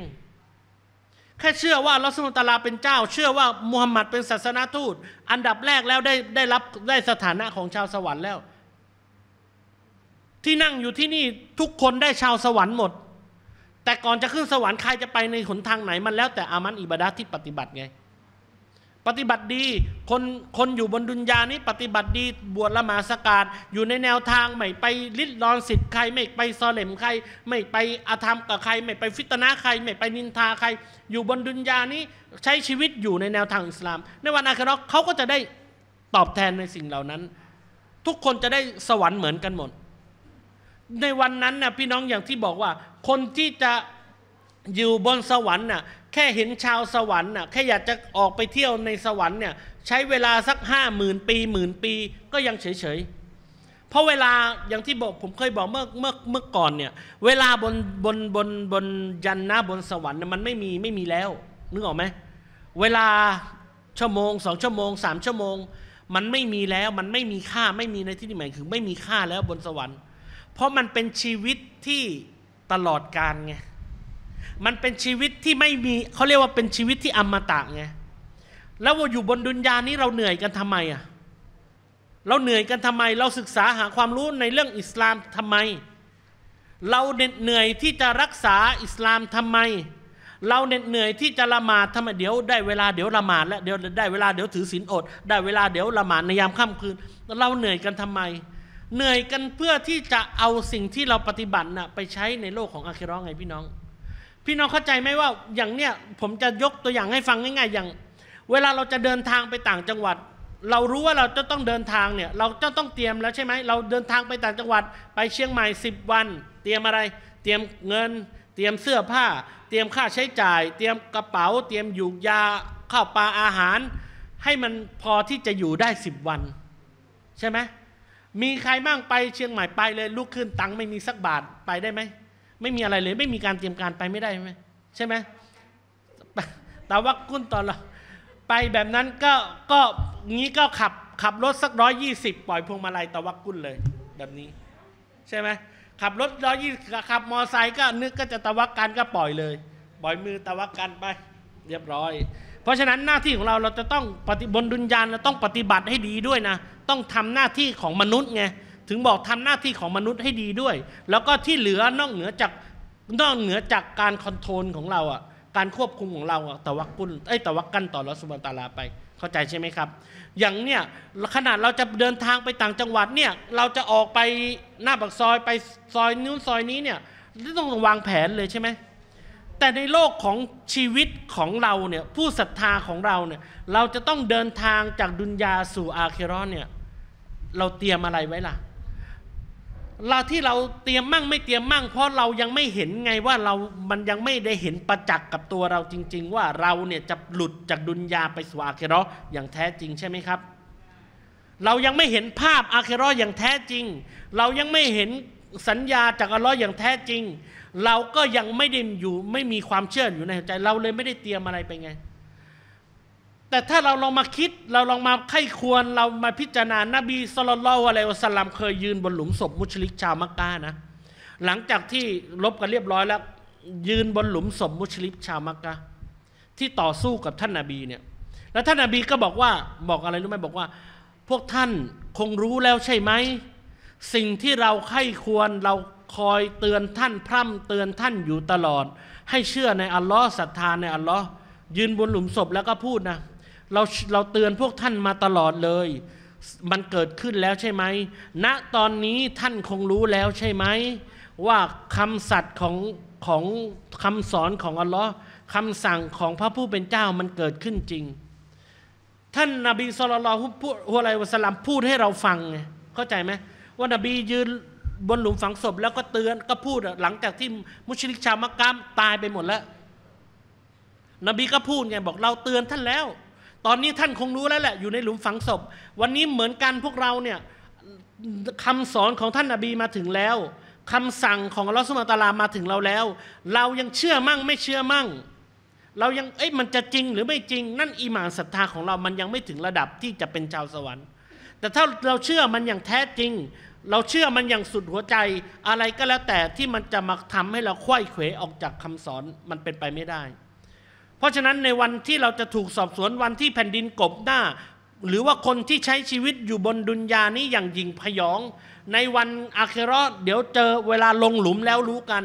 แค่เชื่อว่าอัลอสุบตาลาเป็นเจ้า เชื่อว่ามูฮัมหมัดเป็นศาสนาทูตอันดับแรกแล้วได้ได้รับได้สถานะของชาวสวรรค์แล้ว ที่นั่งอยู่ที่นี่ทุกคนได้ชาวสวรรค์หมด แต่ก่อนจะขึ้นสวรรค์ใครจะไปในหนทางไหนมันแล้วแต่อามันอิบาดะที่ปฏิบัติไงปฏิบัติดีคนคนอยู่บนดุนยานี้ ปฏิบัติดีบวชละหมาสกาดอยู่ในแนวทางไม่ไปลิดรอนสิทธิ์ใคร ไม่ไปซอเหลมใคร ไม่ไปอาธรรมกับใคร ไม่ไปฟิตนาใครไม่ไปนินทาใคร อยู่บนดุนยานี้ใช้ชีวิตอยู่ในแนวทาง อิสลาม ในวันอาคราเขาก็จะได้ตอบแทนในสิ่งเหล่านั้น ทุกคนจะได้สวรรค์เหมือนกันหมด ในวันนั้นนะพี่น้องอย่างที่บอกว่า คนที่จะอยู่บนสวรรค์น่ะแค่เห็นชาวสวรรค์น่ะแค่อยากจะออกไปเที่ยวในสวรรค์เนี่ยใช้เวลาสักห้าหมื่นปีหมื่นปีก็ยังเฉยๆเพราะเวลาอย่างที่บอกผมเคยบอกเมื่อเมื่อเมื่อก่อนเนี่ยเวลาบนบนบนบนยันนะบนสวรรค์มันไม่มีไม่มีแล้วนึกออกไหมเวลาชั่วโมงสองชั่วโมงสามชั่วโมง มันไม่มีแล้วมันไม่มีค่าไม่มีในที่นี้หมายถึงไม่มีค่าแล้วบนสวรรค์ เพราะมันเป็นชีวิตที่ตลอดกาลไงมันเป็นชีวิตที่ไม่มีเขาเรียกว่าเป็นชีวิตที่อมตะไง แล้วว่าอยู่บนดุนยานี้เราเหนื่อยกันทำไมอ่ะเราเหนื่อยกันทำไม เราศึกษาหาความรู้ ในเรื่องอิสลามทำไม เราเหน็ดเหนื่อยที่จะรักษาอิสลามทำไม เราเหน็ดเหนื่อยที่จะละหมาดทำไมเดี๋ยวได้เวลา เดี๋ยวละหมาดแล้วเดี๋ยวได้เวลาเดี๋ยวถือศีลอด ได้เวลาเดี๋ยวละหมาดในยามค่ำคืน เราเหนื่อยกันทำไม เหนื่อยกันเพื่อที่จะเอาสิ่งที่เราปฏิบัติน่ะไปใช้ในโลกของอาคิร้องไงพี่น้องพี่น้องเข้าใจไหมว่าอย่างเนี้ยผมจะยกตัวอย่างให้ฟังง่าย ๆอย่าง เวลาเราจะเดินทางไปต่างจังหวัด เรารู้ว่าเราจะต้องเดินทางเนี่ยเราจะต้องเตรียมแล้วใช่ไหมเราเดินทางไปต่างจังหวัด ไปเชียงใหม่10วันเตรียมอะไรเตรียมเงิน เตรียมเสื้อผ้า เตรียมค่าใช้จ่าย เตรียมกระเป๋า เตรียมอยู่ยาข้าวปลาอาหาร ให้มันพอที่จะอยู่ได้10วันใช่ไหมมีใครบ้างไปเชียงใหม่ไปเลยลุกขึ้นตังค์ไม่มีสักบาทไปได้ไหมไม่มีอะไรเลยไม่มีการเตรียมการไปไม่ได้ไหม ใช่ไหมแต่ว่ากุ้นตอนเราไปแบบนั้นก็ก็งี้ก็ขับขับรถสักร้อยยี่สิบปล่อยพวงมาลัยตะวักกุ้นเลย แบบนี้ ใช่ไหมขับรถร้อยยี่ขับมอไซค์ก็นึกก็จะตะวักกันก็ปล่อยเลยปล่อยมือตะวักกันไป เรียบร้อย เพราะฉะนั้นหน้าที่ของเราเราจะต้องปฏิบนดุลยานเราต้องปฏิบัติให้ดีด้วยนะ ต้องทำหน้าที่ของมนุษย์ไงถึงบอกทำหน้าที่ของมนุษย์ให้ดีด้วย แล้วก็ที่เหลือนอกเหนือจากนอกเหนือจากการคอนโทรลของเราอ่ะการควบคุมของเราอ่ะตะวักกุลไอ้ตะวักกัน ต่อรัสุันตาลาไป เข้าใจใช่ไหมครับ อย่างเนี่ยขนาดเราจะเดินทางไปต่างจังหวัดเนี่ย เราจะออกไปหน้าปากซอยไปซอยนู้นซอยนี้เนี่ยต้องวางแผนเลยใช่ไหม แต่ในโลกของชีวิตของเราเนี่ย ผู้ศรัทธาของเราเนี่ย เราจะต้องเดินทางจากดุนยาสู่อาเครอนเนี่ย เราเตรียมอะไรไว้ล่ะเราที่เราเตรียมมั่งไม่เตรียมมั่งเพราะเรายังไม่เห็นไงว่าเรามันยังไม่ได้เห็นประจักษ์กับตัวเราจริง ๆ ว่าเราเนี่ยจะหลุดจากดุนยาไปสู่อาเคโรอย่างแท้จริงใช่ไหมครับ เรายังไม่เห็นภาพอาเคโรอย่างแท้จริง เรายังไม่เห็นสัญญาจากอัลลอฮ์อย่างแท้จริง เราก็ยังไม่ได้อยู่ไม่มีความเชื่ออยู่ในใจ เราเลยไม่ได้เตรียมอะไรไปไงแต่ถ้าเราลองมาคิดเราลองมาไข้ควรเรามาพิจารณา นบีสลลลอะไรอัสลามเคยยืนบนหลุมศพมุชลิกชาวมักกะนะ หลังจากที่ลบกันเรียบร้อยแล้ว ยืนบนหลุมศพมุชลิกชาวมักกะที่ต่อสู้กับท่านนาบีเนี่ยแล้วท่านนาบีก็บอกว่าบอกอะไรรู้ไหมบอกว่า พวกท่านคงรู้แล้วใช่ไหมสิ่งที่เราไข้ควรเราคอยเตือนท่านพร่ำเตือนท่านอยู่ตลอด ให้เชื่อในอัลลอฮ์ศรัทธาในอัลลอฮ์ยืนบนหลุมศพแล้วก็พูดนะเราเราเตือนพวกท่านมาตลอดเลย มันเกิดขึ้นแล้วใช่ไหมณนะตอนนี้ท่านคงรู้แล้วใช่ไหม ว่าคำสัตย์ของของคำสอนของอัลลอฮ์คำสั่งของพระผู้เป็นเจ้ามันเกิดขึ้นจริง ท่านนาบีสุลต่านฮุไรวะสลัมพูดให้เราฟังไงเข้าใจไหมว่านบียืนบนหลุมฝังศพแล้วก็เตือนก็พูดหลังจากที่มุชลิกชาวมักกะตายไปหมดแล้ว นบีก็พูดไงบอกเราเตือนท่านแล้วตอนนี้ท่านคงรู้แล้วแหละอยู่ในหลุมฝังศพ วันนี้เหมือนกันพวกเราเนี่ยคำสอนของท่านอบีมาถึงแล้วคำสั่งของลอสมาตาลามาถึงเราแล้ว เรายังเชื่อมั่งไม่เชื่อมั่ง เรายังเอ้ยมันจะจริงหรือไม่จริงนั่นอีหมานศรัทธาของเรามันยังไม่ถึงระดับที่จะเป็นชาวสวรรค์ แต่ถ้าเราเชื่อมันอย่างแท้จริง เราเชื่อมันอย่างสุดหัวใจอะไรก็แล้วแต่ที่มันจะมาทำให้เราควยเขวออกจากคำสอนมันเป็นไปไม่ได้เพราะฉะนั้นในวันที่เราจะถูกสอบสวนวันที่แผ่นดินกบหน้า หรือว่าคนที่ใช้ชีวิตอยู่บนดุนยานี้อย่างยิ่งพยอง ในวันอาเครอเดี๋ยวเจอเวลาลงหลุมแล้วรู้กัน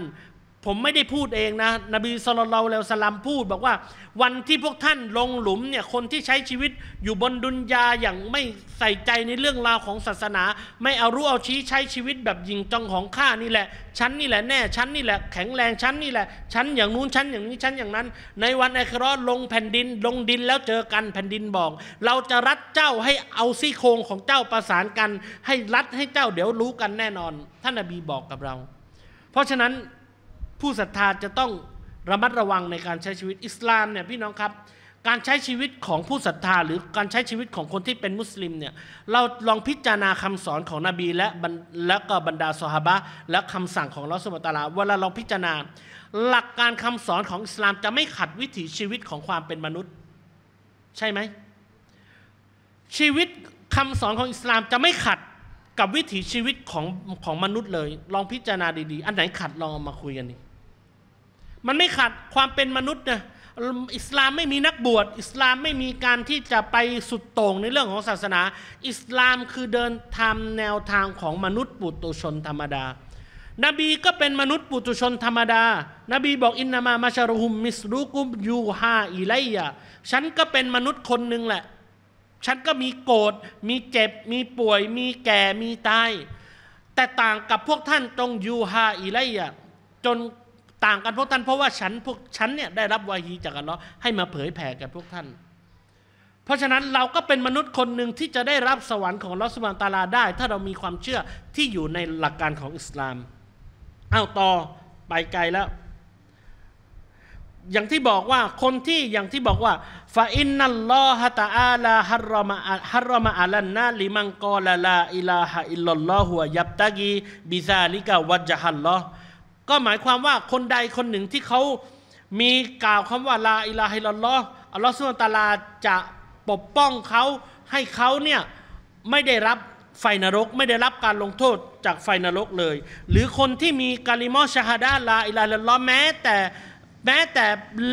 ผมไม่ได้พูดเองนะ นบีสุลต่านแล้วสลัมพูดบอกว่า วันที่พวกท่านลงหลุมเนี่ยคนที่ใช้ชีวิตอยู่บนดุนยาอย่างไม่ใส่ใจในเรื่องราวของศาสนา ไม่เอารู้เอาชี้ใช้ชีวิตแบบยิงจองของข้านี่แหละฉันนี่แหละแน่ฉันนี่แหละแข็งแรงฉันนี่แหละฉันอย่างนู้นฉันอย่างนี้ฉันอย่างนั้น ในวันอัคราลงแผ่นดินลงดินแล้วเจอกันแผ่นดินบอก เราจะรัดเจ้าให้เอาซี่โครงของเจ้าประสานกันให้รัดให้เจ้าเดี๋ยวรู้กันแน่นอน ท่านนบีบอกกับเรา เพราะฉะนั้นผู้ศรัทธาจะต้องระมัดระวังในการใช้ชีวิตอิสลามเนี่ยพี่น้องครับการใช้ชีวิตของผู้ศรัทธา หรือการใช้ชีวิตของคนที่เป็นมุสลิมเนี่ยเราลองพิจารณาคำสอนของนบีและและก็บรรดาสหบะและคำสั่งของลอสุบตาลาเวลาเราพิจารณาหลักการคำสอนของอิสลามจะไม่ขัดวิถีชีวิตของความเป็นมนุษย์ ใช่ไหมชีวิตคำสอนของอิสลามจะไม่ขัดกับวิถีชีวิตของของมนุษย์เลย ลองพิจารณาดีๆ อันไหนขัดลองมาคุยกันดีมันไม่ขาดความเป็นมนุษย์นะอิสลามไม่มีนักบวชอิสลามไม่มีการที่จะไปสุดโต่งในเรื่องของศาสนา อิสลามคือเดินทำแนวทางของมนุษย์ปุตุชนธรรมดา นบีก็เป็นมนุษย์ปุตุชนธรรมดา นบี บอกอินนามามาชารุหุมมิสรุกุมยูฮาอิไลยะ ฉันก็เป็นมนุษย์คนหนึ่งแหละ ฉันก็มีโกรธมีเจ็บมีป่วย มีแก่มีตายแต่ต่างกับพวกท่านตรงยูฮาอิไลยะจนต่างกันพวกท่านเพราะว่า ฉันพวก ฉันเนี่ย ได้รับวาฮีจากอัลลอฮ์ให้มาเผยแผ่แก่พวกท่าน เพราะฉะนั้นเราก็เป็นมนุษย์คนหนึ่งที่จะได้รับสวรรค์ของลอสบานตาลาได้ ถ้าเรามีความเชื่อที่อยู่ในหลักการของอิสลามเอาต่อ ไปไกลแล้ว อย่างที่บอกว่าคนที่อย่างที่บอกว่าฟาอินนัลลอฮะตาอาลาฮารมะฮารมะอัลันนาลิมังกอลาลาอิลาฮะอิลลัลลอฮุยับตะกีบิซาลิกะวัจฮัลลอฮ์ก็หมายความว่าคนใดคนหนึ่งที่เขามีกล่าวคำว่าลาอิลาฮิลลอฮ์ อัลลอฮ์สุลตาลาจะปกป้องเขาให้เขาเนี่ยไม่ได้รับไฟนรก ไม่ได้รับการลงโทษจากไฟนรกเลย หรือคนที่มีกาลิมอชาฮาดาลาอิลาฮิลลอฮ์แม้แต่แม้แต่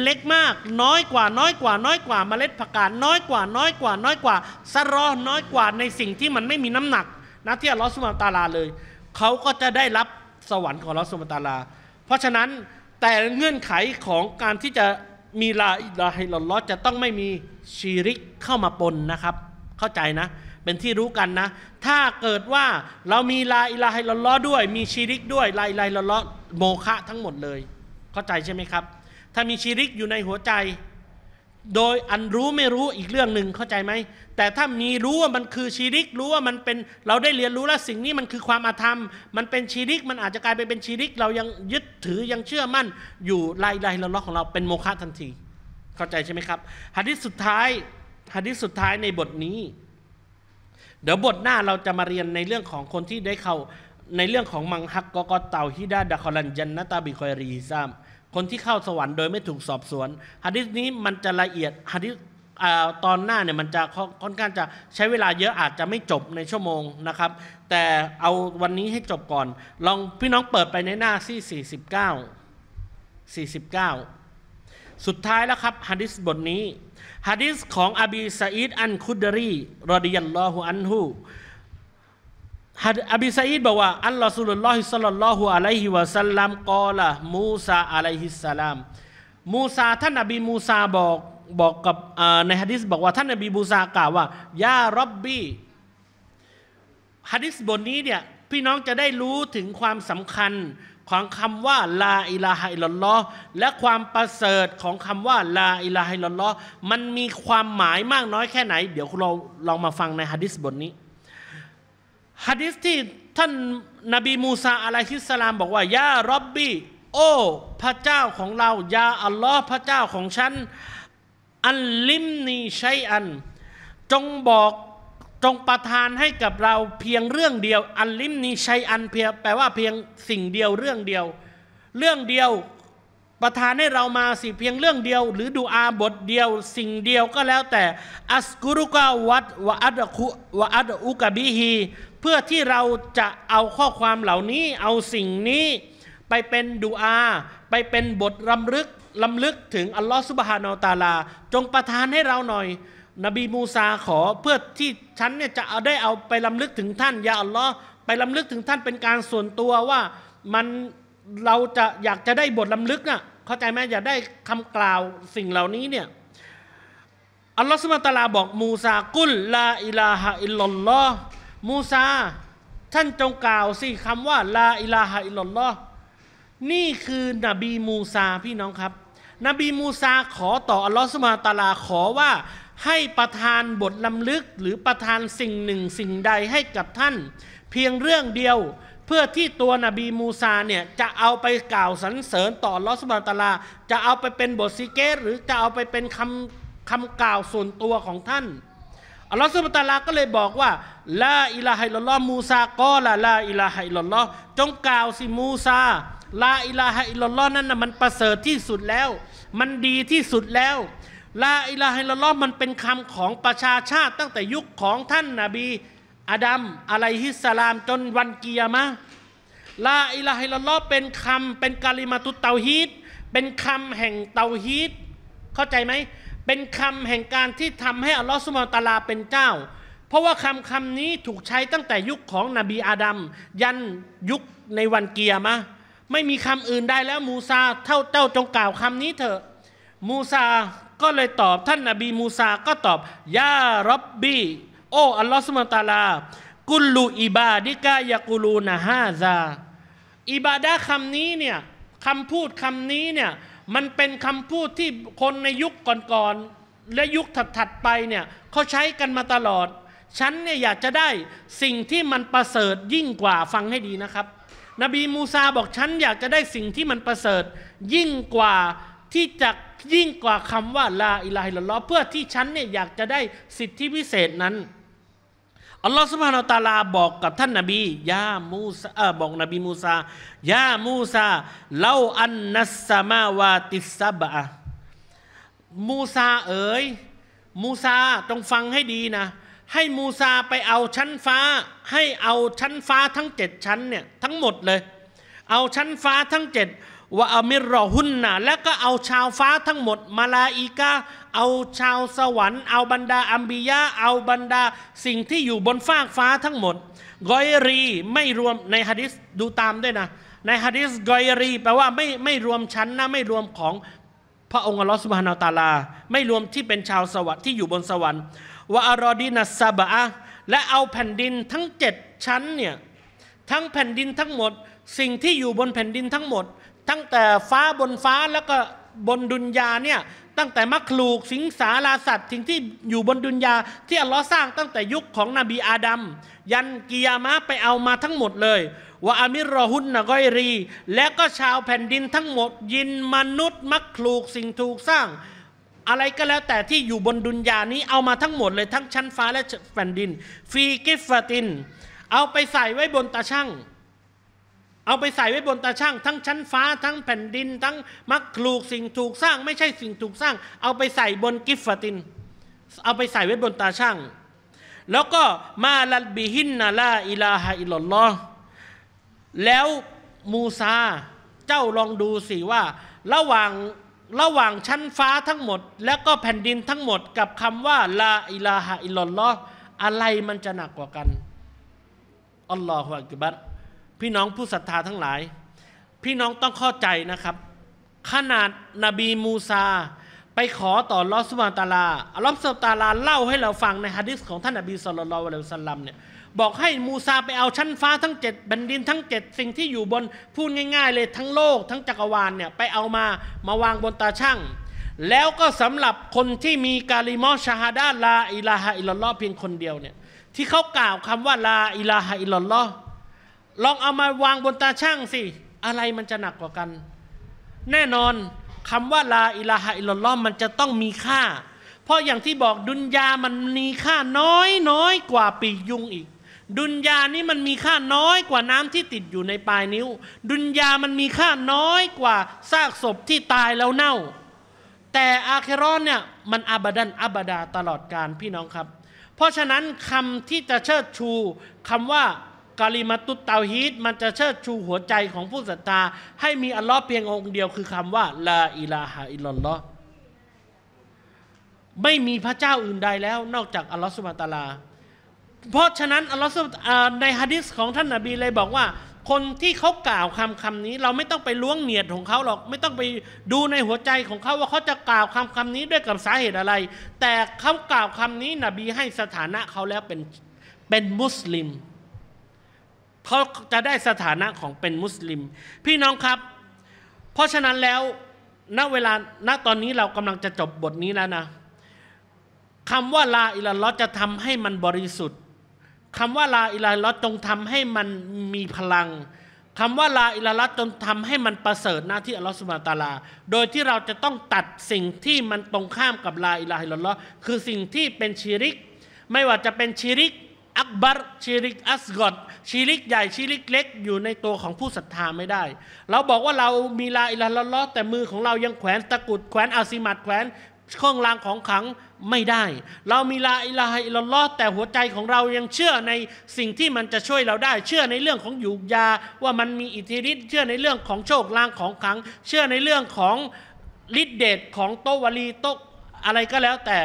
เล็กมากน้อยกว่า น้อยกว่า น้อยกว่าเมล็ดผักกาดน้อยกว่าน้อยกว่า น้อยกว่าสรอน้อยกว่าในสิ่งที่มันไม่มีน้ำหนักนะที่อัลลอฮฺสุลตาลาเลยเขาก็จะได้รับสวรรค์ของลอสุมตาลา เพราะฉะนั้นแต่เงื่อนไขของการที่จะมีลาอิลาฮิลลอจะต้องไม่มีชีริกเข้ามาปนนะครับ เข้าใจนะ เป็นที่รู้กันนะ ถ้าเกิดว่าเรามีลาอิลาฮิลลอด้วยมีชีริกด้วยลาอิลาฮิลลอโมฆะทั้งหมดเลยเข้าใจใช่ไหมครับ ถ้ามีชีริกอยู่ในหัวใจโดยอันรู้ไม่รู้อีกเรื่องหนึ่งเข้าใจไหมแต่ถ้ามีรู้ว่ามันคือชีริกรู้ว่ามันเป็น เราได้เรียนรู้แล้วสิ่งนี้มันคือความอาธรรม มันเป็นชีริกมันอาจจะกลายไปเป็นชีริก เรายังยึดถือยังเชื่อมั่น อยู่ลายลายละล็อกของเราเป็นโมฆะทันที เข้าใจใช่ไหมครับหะดิษสุดท้ายหะดิษสุดท้ายในบทนี้ เดี๋ยวบทหน้าเราจะมาเรียนในเรื่องของคนที่ได้เข้าในเรื่องของมังฮักกอกเตาฮิดาดะคอลันยันนตาบิคอยรีซามคนที่เข้าสวรรค์โดยไม่ถูกสอบสวนฮะดิษนี้มันจะละเอียดฮะดิษตอนหน้าเนี่ยมันจะค่อนข้างจะใช้เวลาเยอะอาจจะไม่จบในชั่วโมงนะครับ แต่เอาวันนี้ให้จบก่อน ลองพี่น้องเปิดไปในหน้าที่ 49 49 สุดท้ายแล้วครับฮะดิษบทนี้ฮะดิษของ อบีซาอิดอันคุดรี รอดิยัลลอฮุอันฮูฮะออบิสัยดบอกว่าอัลลอฮ์สุลลัลฮิสซาลลอฮุอะลัยฮิวะสัลลัมกอละมูซาอะลัยฮิสสลามมูซาท่านนบีมูซาบอกบอกกับในฮะดิษบอกว่า ท่านนบีมูซากล่าวว่ายารับบี้ฮะดิษบทนี้เนี่ยพี่น้องจะได้รู้ถึงความสำคัญ ของคำว่าลาอิลาฮิลลอห์และความประเสริฐของคำว่าลาอิลาฮิลลอห์มันมีความหมายมากน้อยแค่ไหน เดี๋ยวเราลองมาฟังในฮะดิษบทนี้ฮะดิษที่ท่านนบีมูซาอะลัยฮิสสลามบอกว่า ยาร็อบบี้โอ้พระเจ้าของเรา ยาอัลลอฮ์พระเจ้าของฉัน อันลิมนีชัยอัน จงบอกจงประทานให้กับเราเพียงเรื่องเดียว อันลิมนีชัยอันเพียงแปลว่าเพียงสิ่งเดียวเรื่องเดียว เรื่องเดียว ประทานให้เรามาสิ เพียงเรื่องเดียว หรือดูอาบทเดียว สิ่งเดียวก็แล้วแต่อัสกุรุกาวัดวะอัดคุวะอัดอุกะบิฮีเพื่อที่เราจะเอาข้อความเหล่านี้เอาสิ่งนี้ไปเป็นดูอา ไปเป็นบทรำลึกลำลึกถึงอัลลอฮฺสุบฮานาอตาลา จงประทานให้เราหน่อย นบีมูซาขอ เพื่อที่ฉันเนี่ยจะเอาได้เอาไปลำลึกถึงท่านยาอัลลอฮ์ไปลำลึกถึงท่านเป็นการส่วนตัวว่า มันเราจะอยากจะได้บทลำลึกนะ่ะเข้าใจไหมอยากได้คำกล่าวสิ่งเหล่านี้เนี่ยอัลลอฮฺสุบฮานาอตาลาบอกมูซากุลลาอิลาฮะอิลลอฮ์มูซาท่านจงกล่าวสิคำว่า ลาอิลาฮะอิลลอห์นี่คือนบีมูซาพี่น้องครับ นบีมูซาขอต่ออัลลอฮฺสุมาตาลาขอว่า ให้ประทานบทลำลึกหรือประทานสิ่งหนึ่งสิ่งใดให้กับท่าน เพียงเรื่องเดียวเพื่อที่ตัวนบีมูซาเนี่ยจะเอาไปกล่าวสรรเสริญต่อลอสมาตาลา จะเอาไปเป็นบทซิเกตหรือจะเอาไปเป็นคำคำกล่าวส่วนตัวของท่านอัลลอฮฺสุบตาลาก็เลยบอกว่าลาอิลาฮิลลอมูซาก็ลาลาอิลาฮิลลอจงกล่าวสิมูซาลาอิลาฮิลลอนั่นนะมันประเสริฐที่สุดแล้ว มันดีที่สุดแล้วลาอิลาฮิลลอมันเป็นคำของประชาชาติตั้งแต่ยุคของท่านนาบี อาดัมอะลัยฮิสสลามจนวันกิยามะลาอิลาฮิลลอเป็นคำเป็นกาลิมาตุเตาฮีด เป็นคำแห่งเตาฮีด เข้าใจไหมเป็นคำแห่งการที่ทำให้อัลลอฮฺสุบานตาลาเป็นเจ้า เพราะว่าคำคำนี้ถูกใช้ตั้งแต่ยุคของนบีอาดัมยันยุคในวันเกียร์มะไม่มีคำอื่นได้แล้วมูซาเท่าเจ้าจงกล่าวคำนี้เถอะมูซาก็เลยตอบท่านนบีมูซาก็ตอบยารับบีโออัลลอฮฺสุบานตาลากุลูอิบาดิกายากูลูนะฮาซาอิบาดะคำนี้เนี่ยคำพูดคำนี้เนี่ยมันเป็นคำพูดที่คนในยุคก่อนๆและยุคถัดๆไปเนี่ยเขาใช้กันมาตลอด ฉันเนี่ยอยากจะได้สิ่งที่มันประเสริฐยิ่งกว่าฟังให้ดีนะครับ นบีมูซาบอกฉันอยากจะได้สิ่งที่มันประเสริฐ ยิ่งกว่าที่จะยิ่งกว่าคำว่าลาอิลาฮิลลอเพื่อที่ฉันเนี่ยอยากจะได้สิทธิพิเศษนั้นอัลลอฮ์สุบฮานาตาลาบอกกับท่านนาบียามูซาบอกนบีมูซายามูซาเล่าอันนัสมาวาติสบะมูซาเอ๋ยมูซาต้องฟังให้ดีนะ ให้มูซาไปเอาชั้นฟ้าให้เอาชั้นฟ้าทั้งเจ็ดชั้นเนี่ยทั้งหมดเลย เอาชั้นฟ้าทั้งเจ็ดวะอามิรอหุนนะและก็เอาชาวฟ้าทั้งหมดมาลาอีกาเอาชาวสวรรค์เอาบรรดาอัมบียะเอาบรรดา สิ่งที่อยู่บนฟากฟ้าทั้งหมด กอยรีไม่รวมในฮะดิษดูตามด้วยนะ ในฮะดิษกอยรี แปลว่าไม่ไม่รวมชั้นนะไม่รวมของพระองค์อัลลอฮฺสุบฮานาตาลาไม่รวมที่เป็นชาวสวรรค์ที่อยู่บนสวรรค์วะอารอดีนัสซาบะและเอาแผ่นดินทั้งเจ็ดชั้นเนี่ยทั้งแผ่นดินทั้งหมด สิ่งที่อยู่บนแผ่นดินทั้งหมดทั้งแต่ฟ้าบนฟ้าแล้วก็บนดุนยาเนี่ยตั้งแต่มัคลูกสิงสาราสัตว์สิ่งที่อยู่บนดุนยาที่อัลลอฮ์สร้างตั้งแต่ยุคของนบีอาดัมยันกิยามะไปเอามาทั้งหมดเลยว่าอามิรอหุนนะก้อยรี และก็ชาวแผ่นดินทั้งหมด ยินมนุษย์มัคลูกสิ่งถูกสร้าง อะไรก็แล้วแต่ที่อยู่บนดุนยานี้เอามาทั้งหมด เลยทั้งชั้นฟ้าและแผ่นดิน ฟีกิฟติน เอาไปใส่ไว้บนตาช่างเอาไปใส่ไว้บนตาช่างทั้งชั้นฟ้า ทั้งแผ่นดิน ทั้งมักคลูกสิ่งถูกสร้าง ไม่ใช่สิ่งถูกสร้าง เอาไปใส่บนกิฟฟติน เอาไปใส่ไว้บนตาช่าง แล้วก็มาลัดบิหินนาลาอิลาฮะอิลลอฮ์แล้วมูซาเจ้าลองดูสิว่า ระหว่างระหว่างชั้นฟ้าทั้งหมด แล้วก็แผ่นดินทั้งหมด กับคำว่าลาอิลาฮะอิลลอฮ์อะไรมันจะหนักกว่ากันอัลลอฮฺอักบัรพี่น้องผู้ศรัทธาทั้งหลาย พี่น้องต้องเข้าใจนะครับ ขนาดนบีมูซา ไปขอต่อลอสุบานตาลาอัลลอฮสุบตาลา เล่าให้เราฟังในฮะดิษของท่านนบีสุลต่านละสัลลัมเนี่ยบอกให้มูซาไปเอาชั้นฟ้าทั้งเจ็ดแผ่นดินทั้งเจ็ดสิ่งที่อยู่บนพูดง่ายๆเลยทั้งโลก ทั้งจักรวาลเนี่ยไปเอามามาวางบนตาช่างแล้วก็สำหรับคนที่มีกาลิมอชาฮาดาลาอิลาฮะอิลลอเพียงคนเดียวเนี่ยที่เขากล่าวคำว่าลาอิลาฮะอิลลอลองเอามาวางบนตาช่างสิ อะไรมันจะหนักกว่ากัน แน่นอนคำว่าลาอิลาฮะอิลลอฮ์มันจะต้องมีค่า เพราะอย่างที่บอกดุนยามันมีค่าน้อยน้อยกว่าปีกยุงอีก ดุนยานี่มันมีค่าน้อยกว่าน้ำที่ติดอยู่ในปลายนิ้ว ดุนยามันมีค่าน้อยกว่าซากศพที่ตายแล้วเน่า แต่อาเครอนเนี่ยมันอาบดันอาบดาตลอดการพี่น้องครับ เพราะฉะนั้นคำที่จะเชิดชูคำว่ากาลิมาตุเตาฮีดมันจะเชิดชูหัวใจของผู้ศรัทธาให้มีอัลลอฮ์เพียงองค์เดียวคือคำว่าลาอิลาฮะอิลลอห์ไม่มีพระเจ้าอื่นใดแล้วนอกจากอัลลอฮ์สุบตาลา เพราะฉะนั้นอัลลอฮ์ในฮะดิษของท่านนาบีเลยบอกว่า คนที่เขากล่าวคำคำนี้เราไม่ต้องไปล้วงเนียดของเขาหรอกไม่ต้องไปดูในหัวใจของเขาว่าเขาจะกล่าวคำคำนี้ด้วยกับสาเหตุอะไร แต่เขากล่าวคำนี้ นบีให้สถานะเขาแล้วเป็นเป็นมุสลิมเขาจะได้สถานะของเป็นมุสลิม พี่น้องครับ เพราะฉะนั้นแล้วณเวลาณตอนนี้เรากำลังจะจบบทนี้แล้วนะคำว่าลาอิลลอจะทำให้มันบริสุทธิ์คำว่าลาอิลลอจงทำให้มันมีพลังคำว่าลาอิลลอจงทำให้มันประเสริฐหน้าที่อัลลอฮฺสุบานตาลา โดยที่เราจะต้องตัดสิ่งที่มันตรงข้ามกับลาอิลาฮิลลอคือสิ่งที่เป็นชีริก ไม่ว่าจะเป็นชีริกอักบัรชีริก อัสกอดชีริกใหญ่ชีริก เล็ก อยู่ในตัวของผู้ศรัทธาไม่ได้ เราบอกว่าเรามีลาอิลาลลอแต่มือของเรายังแขวนตะกุดแขวนอาซิมัดแขวนเครื่องรางของขังไม่ได้ เรามีลาอิลาฮอิลลอแต่หัวใจของเรายังเชื่อในสิ่งที่มันจะช่วยเราได้ เชื่อในเรื่องของอยู่ยา ว่ามันมีอิทธิฤทธิ์เชื่อในเรื่องของโชคลางของขังเชื่อในเรื่องของฤทธิเดชของโตวลีโตอะไรก็แล้วแต่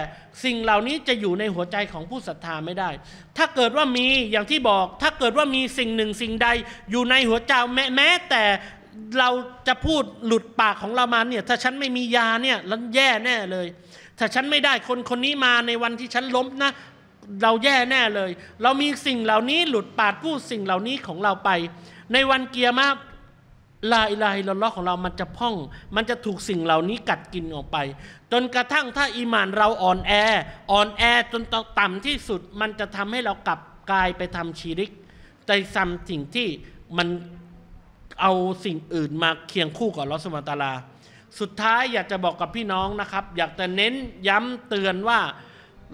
สิ่งเหล่านี้จะอยู่ในหัวใจของผู้ศรัทธาไม่ได้ ถ้าเกิดว่ามีอย่างที่บอก ถ้าเกิดว่ามีสิ่งหนึ่งสิ่งใด อยู่ในหัวใจแม้แม้ แต่เราจะพูดหลุดปากของเรามาเนี่ย ถ้าฉันไม่มียาเนี่ยแล้วแย่แน่เลย ถ้าฉันไม่ได้ คนคนนี้มาในวันที่ฉันล้มนะเราแย่แน่เลย เรามีสิ่งเหล่านี้หลุดปากพูดสิ่งเหล่านี้ของเราไป ในวันเกียร์มาลายลายลลอของเรา มันจะพ่อง มันจะถูกสิ่งเหล่านี้กัดกินออกไปจนกระทั่งถ้าอีมานเราอ่อนแออ่อนแอจนต่ำที่สุด มันจะทำให้เรากลับกลายไปทำชีริกใจซำสิ่งที่มันเอาสิ่งอื่นมาเคียงคู่กับลอสมาตาลา สุดท้ายอยากจะบอกกับพี่น้องนะครับ อยากจะเน้นย้ำเตือนว่า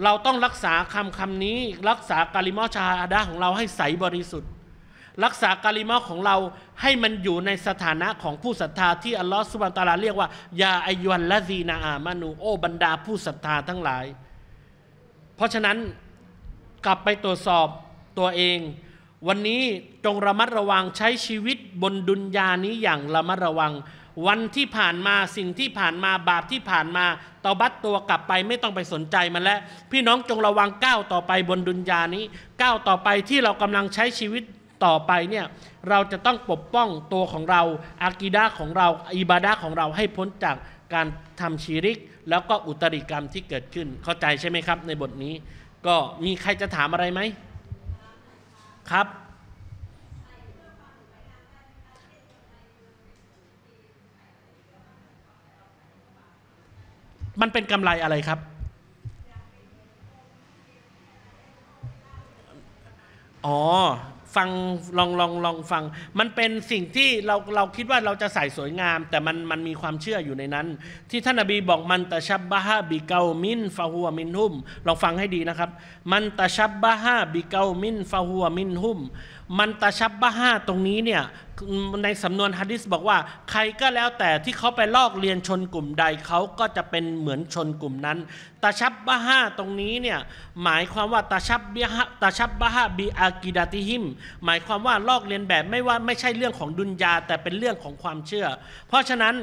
เราต้องรักษาคำคำนี้ รักษากาลิมอชาอาดาของเราให้ใสบริสุทธิ์รักษากาลิมาของเราให้มันอยู่ในสถานะของผู้ศรัทธา ที่อัลลอฮฺสุบานตาลาเรียกว่ายาอายุนละซีนาอามานูโอบรรดา ผู้ศรัทธาทั้งหลาย เพราะฉะนั้นกลับไปตรวจสอบตัวเอง วันนี้จงระมัดระวังใช้ชีวิตบนดุนยานี้อย่างระมัดระวัง วันที่ผ่านมาสิ่งที่ผ่านมาบาปที่ผ่านมาเตาบัตตัวกลับไปไม่ต้องไปสนใจมันแล้ว พี่น้องจงระวังก้าวต่อไปบนดุนยานี้ ก้าวต่อไปที่เรากำลังใช้ชีวิตต่อไปเนี่ยเราจะต้องปกป้องตัวของเราอากีดาของเราอิบาดาของเราให้พ้นจากการทำชีริก แล้วก็อุตริกรรมที่เกิดขึ้นเข้าใจใช่ไหมครับในบทนี้ ก็มีใครจะถามอะไรไหม ครับ มันเป็นกำไรอะไรครับ อ๋อฟังลองลองลองฟัง มันเป็นสิ่งที่เราเราคิดว่าเราจะใส่สวยงาม แต่มันมันมีความเชื่ออยู่ในนั้น ที่ท่านอบีบอกมันตะชับบะฮาบิเกามินฟาหัวมินหุมลองฟังให้ดีนะครับ มันตะชับบะฮาบิเกามินฟาหัวมินหุมมันตะชับบะฮาตรงนี้เนี่ยในสำนวนฮะดิษบอกว่าใครก็แล้วแต่ที่เขาไปลอกเรียนชนกลุ่มใดเขาก็จะเป็นเหมือนชนกลุ่มนั้นตาชับบะฮาตรงนี้เนี่ยหมายความว่าตาชับบะฮาตาชับบะฮาบีอากิดาติฮิม หมายความว่าลอกเรียนแบบไม่ว่าไม่ใช่เรื่องของดุนยาแต่เป็นเรื่องของความเชื่อ เพราะฉะนั้น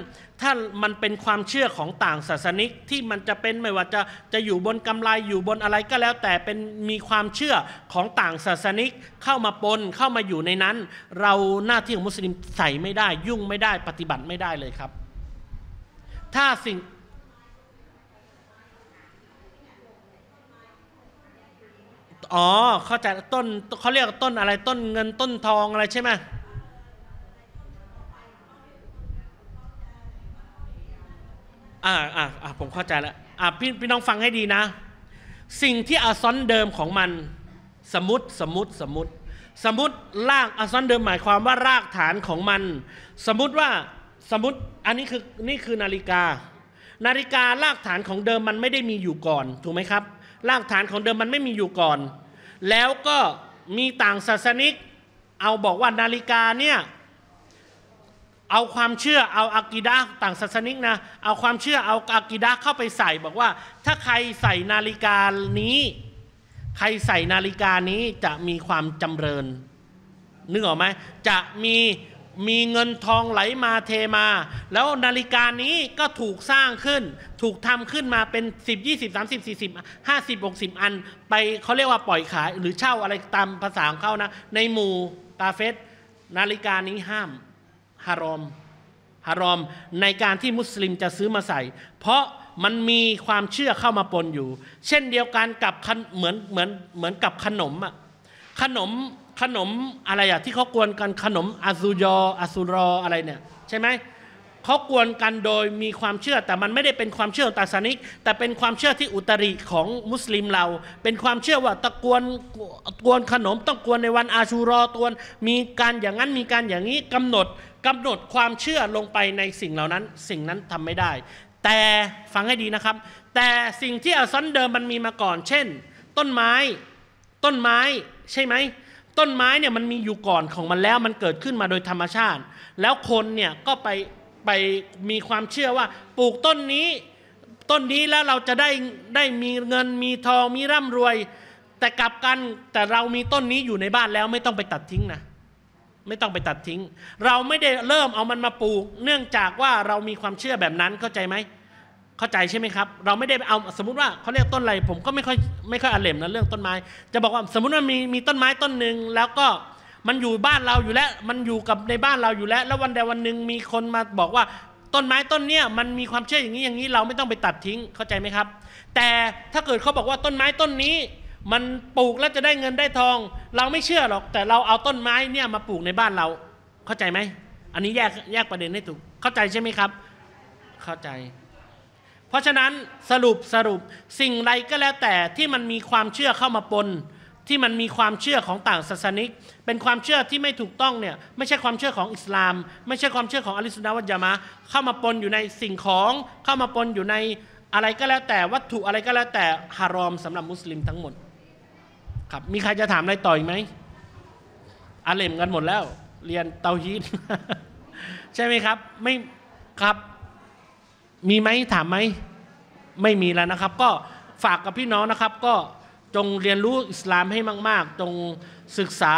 ถ้ามันเป็นความเชื่อของต่างศาสนิก ที่มันจะเป็นไม่ว่าจะจะอยู่บนกำไรอยู่บนอะไรก็แล้วแต่เป็นมีความเชื่อของต่างศาสนิก เข้ามาปนเข้ามาอยู่ในนั้น เราหน้าที่ของมุสลิมใส่ไม่ได้ยุ่งไม่ได้ปฏิบัติไม่ได้เลยครับ ถ้าสิ่ง อ๋อ เข้าใจต้นเขาเรียกต้นอะไรต้นเงินต้นทองอะไรใช่ไหมอ่าอ่าอ่าผมเข้าใจแล้วอ่าพี่พี่น้องฟังให้ดีนะ สิ่งที่อาซอนเดิมของมัน สมมติสมมติสมมติสมมติรากอัสซันเดิมหมายความว่ารากฐานของมัน สมมติว่าสมมติอันนี้คือนี่คือนาฬิกา นาฬิการากฐานของเดิมมันไม่ได้มีอยู่ก่อนถูกไหมครับรากฐานของเดิมมันไม่มีอยู่ก่อน แล้วก็มีต่างศาสนิก เอาบอกว่านาฬิกาเนี่ยเอาความเชื่อเอาอากีดาต่างศาสนิกนะเอาความเชื่อเอาอากีดาเข้าไปใส่บอกว่าถ้าใครใส่นาฬิกานี้ใครใส่นาฬิกานี้จะมีความจำเริญนึกออกไหม จะมีมีเงินทองไหลมาเทมา แล้วนาฬิกานี้ก็ถูกสร้างขึ้น ถูกทำขึ้นมาเป็น10 20 30 40 50 60 อัน ไปเขาเรียกว่าปล่อยขาย หรือเช่าอะไรตามภาษาของเขานะ ในหมู่กาเฟสนาฬิกานี้ห้ามฮารอมฮารอมในการที่มุสลิมจะซื้อมาใส่ เพราะมันมีความเชื่อเข้ามาปนอยู่ เช่นเดียวกันกับเหมือนเหมือนเหมือนกับขนมอ่ะขนม ขนมอะไรอ่ะที่เขากวนกันขนมอาซูยออาซูรออะไรเนี่ย ใช่ไหมเขากวนกันโดยมีความเชื่อแต่มันไม่ได้เป็นความเชื่อตาสนิก แต่เป็นความเชื่อที่อุตริของมุสลิมเรา เป็นความเชื่อว่าตะกวนกวนขนม ต้องกวนในวันอาชูรอตวน มีการอย่างนั้นมีการอย่างนี้กำหนดกำหนดความเชื่อลงไปในสิ่งเหล่านั้นสิ่งนั้นทำไม่ได้แต่ฟังให้ดีนะครับ แต่สิ่งที่อัซอนเดิมมันมีมาก่อน เช่น ต้นไม้ ต้นไม้ใช่ไหม ต้นไม้เนี่ยมันมีอยู่ก่อนของมันแล้วมันเกิดขึ้นมาโดยธรรมชาติ แล้วคนเนี่ยก็ไปไปมีความเชื่อว่า ปลูกต้นนี้ต้นนี้แล้วเราจะได้ได้มีเงินมีทอง มีร่ำรวย แต่กลับกันแต่เรามีต้นนี้อยู่ในบ้านแล้วไม่ต้องไปตัดทิ้งนะ ไม่ต้องไปตัดทิ้ง เราไม่ได้เริ่มเอามันมาปลูก เนื่องจากว่าเรามีความเชื่อแบบนั้นเข้าใจไหมเข้าใจ ใช่ไหมครับ เราไม่ได้เอาสมมติว่าเขาเรียกต้นอะไรผมก็ไม่ค่อยไม่ค่อยอเลมนะเรื่องต้นไม้ จะบอกว่าสมมติว่ามีมีต้นไม้ต้นหนึ่งแล้วก็มันอยู่บ้านเราอยู่แล้วมันอยู่กับในบ้านเราอยู่แล้ว แล้ววันใดวันหนึ่งมีคนมาบอกว่าต้นไม้ต้นเนี้ยมันมีความเชื่ออย่างนี้อย่างนี้ เราไม่ต้องไปตัดทิ้งเข้าใจไหมครับ แต่ถ้าเกิดเขาบอกว่าต้นไม้ต้นนี้ มันปลูกแล้วจะได้เงินได้ทอง เราไม่เชื่อหรอกแต่เราเอาต้นไม้เนี่ยมาปลูกในบ้านเรา เข้าใจไหมอันนี้แยกแยกประเด็นให้ถูก เข้าใจใช่ไหมครับ เข้าใจเพราะฉะนั้นสรุปสรุปสิ่งใดก็แล้วแต่ที่มันมีความเชื่อเข้ามาปน ที่มันมีความเชื่อของต่างศาสนิก เป็นความเชื่อที่ไม่ถูกต้องเนี่ย ไม่ใช่ความเชื่อของอิสลาม ไม่ใช่ความเชื่อของอัลิสุนาวัจยามะเข้ามาปนอยู่ในสิ่งของเข้ามาปนอยู่ในอะไรก็แล้วแต่วัตถุอะไรก็แล้ว แต่ฮารอมสำหรับมุสลิมทั้งหมดครับมีใครจะถามอะไรต่ออีกไหมอาเลมกันหมดแล้ว เรียนเตาฮีตใช่ไหมครับ ไม่ครับมีไหมถามไหมไม่มีแล้วนะครับ ก็ฝากกับพี่น้องนะครับ ก็จงเรียนรู้อิสลามให้มาก ๆ จงศึกษา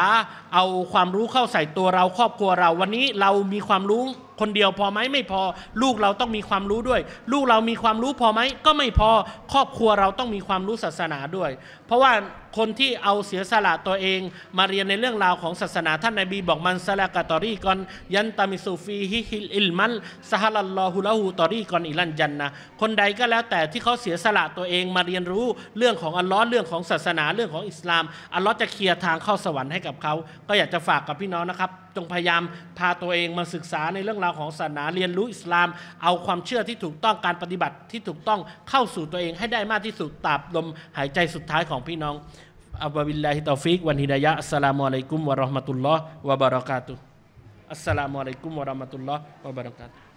เอาความรู้เข้าใส่ตัวเราครอบครัวเราวันนี้เรามีความรู้คนเดียวพอไหมไม่พอ ลูกเราต้องมีความรู้ด้วย ลูกเรามีความรู้พอไหม ก็ไม่พอครอบครัวเราต้องมีความรู้ศาสนาด้วย เพราะว่าคนที่เอาเสียสละตัวเอง มาเรียนในเรื่องราวของศาสนาท่านนบีบอกมันสละกะตอรีกอน ยันตามิสูฟีฮิฮิลอิลมันซาฮัลลอฮุลฮูตอรีกอนอิลันยันนะคนใดก็แล้วแต่ที่เขาเสียสละตัวเองมาเรียนรู้เรื่องของอัลลอฮ์เรื่องของศาสนาเรื่องของอิสลามอัลลอฮ์จะเคลียร์ทางเข้าสวรรค์ให้กับเขาก็อยากจะฝากกับพี่น้องนะครับจงพยายามพาตัวเองมาศึกษาในเรื่องราวของศาสนาเรียนรู้อิสลาม เอาความเชื่อที่ถูกต้องการปฏิบัติที่ถูกต้องเข้าสู่ตัวเองให้ได้มากที่สุดตับลมหายใจสุดท้ายของพี่น้องอับบบิลลาฮิตอฟิกวันฮิดายะอัสสลามุอะลัยกุมวะเราะห์มะตุลลอฮ์วะบะเราะกาตุ อัสสลามุอะลัยกุมวะเราะห์มะตุลลอฮ์วะบะเราะกาตุ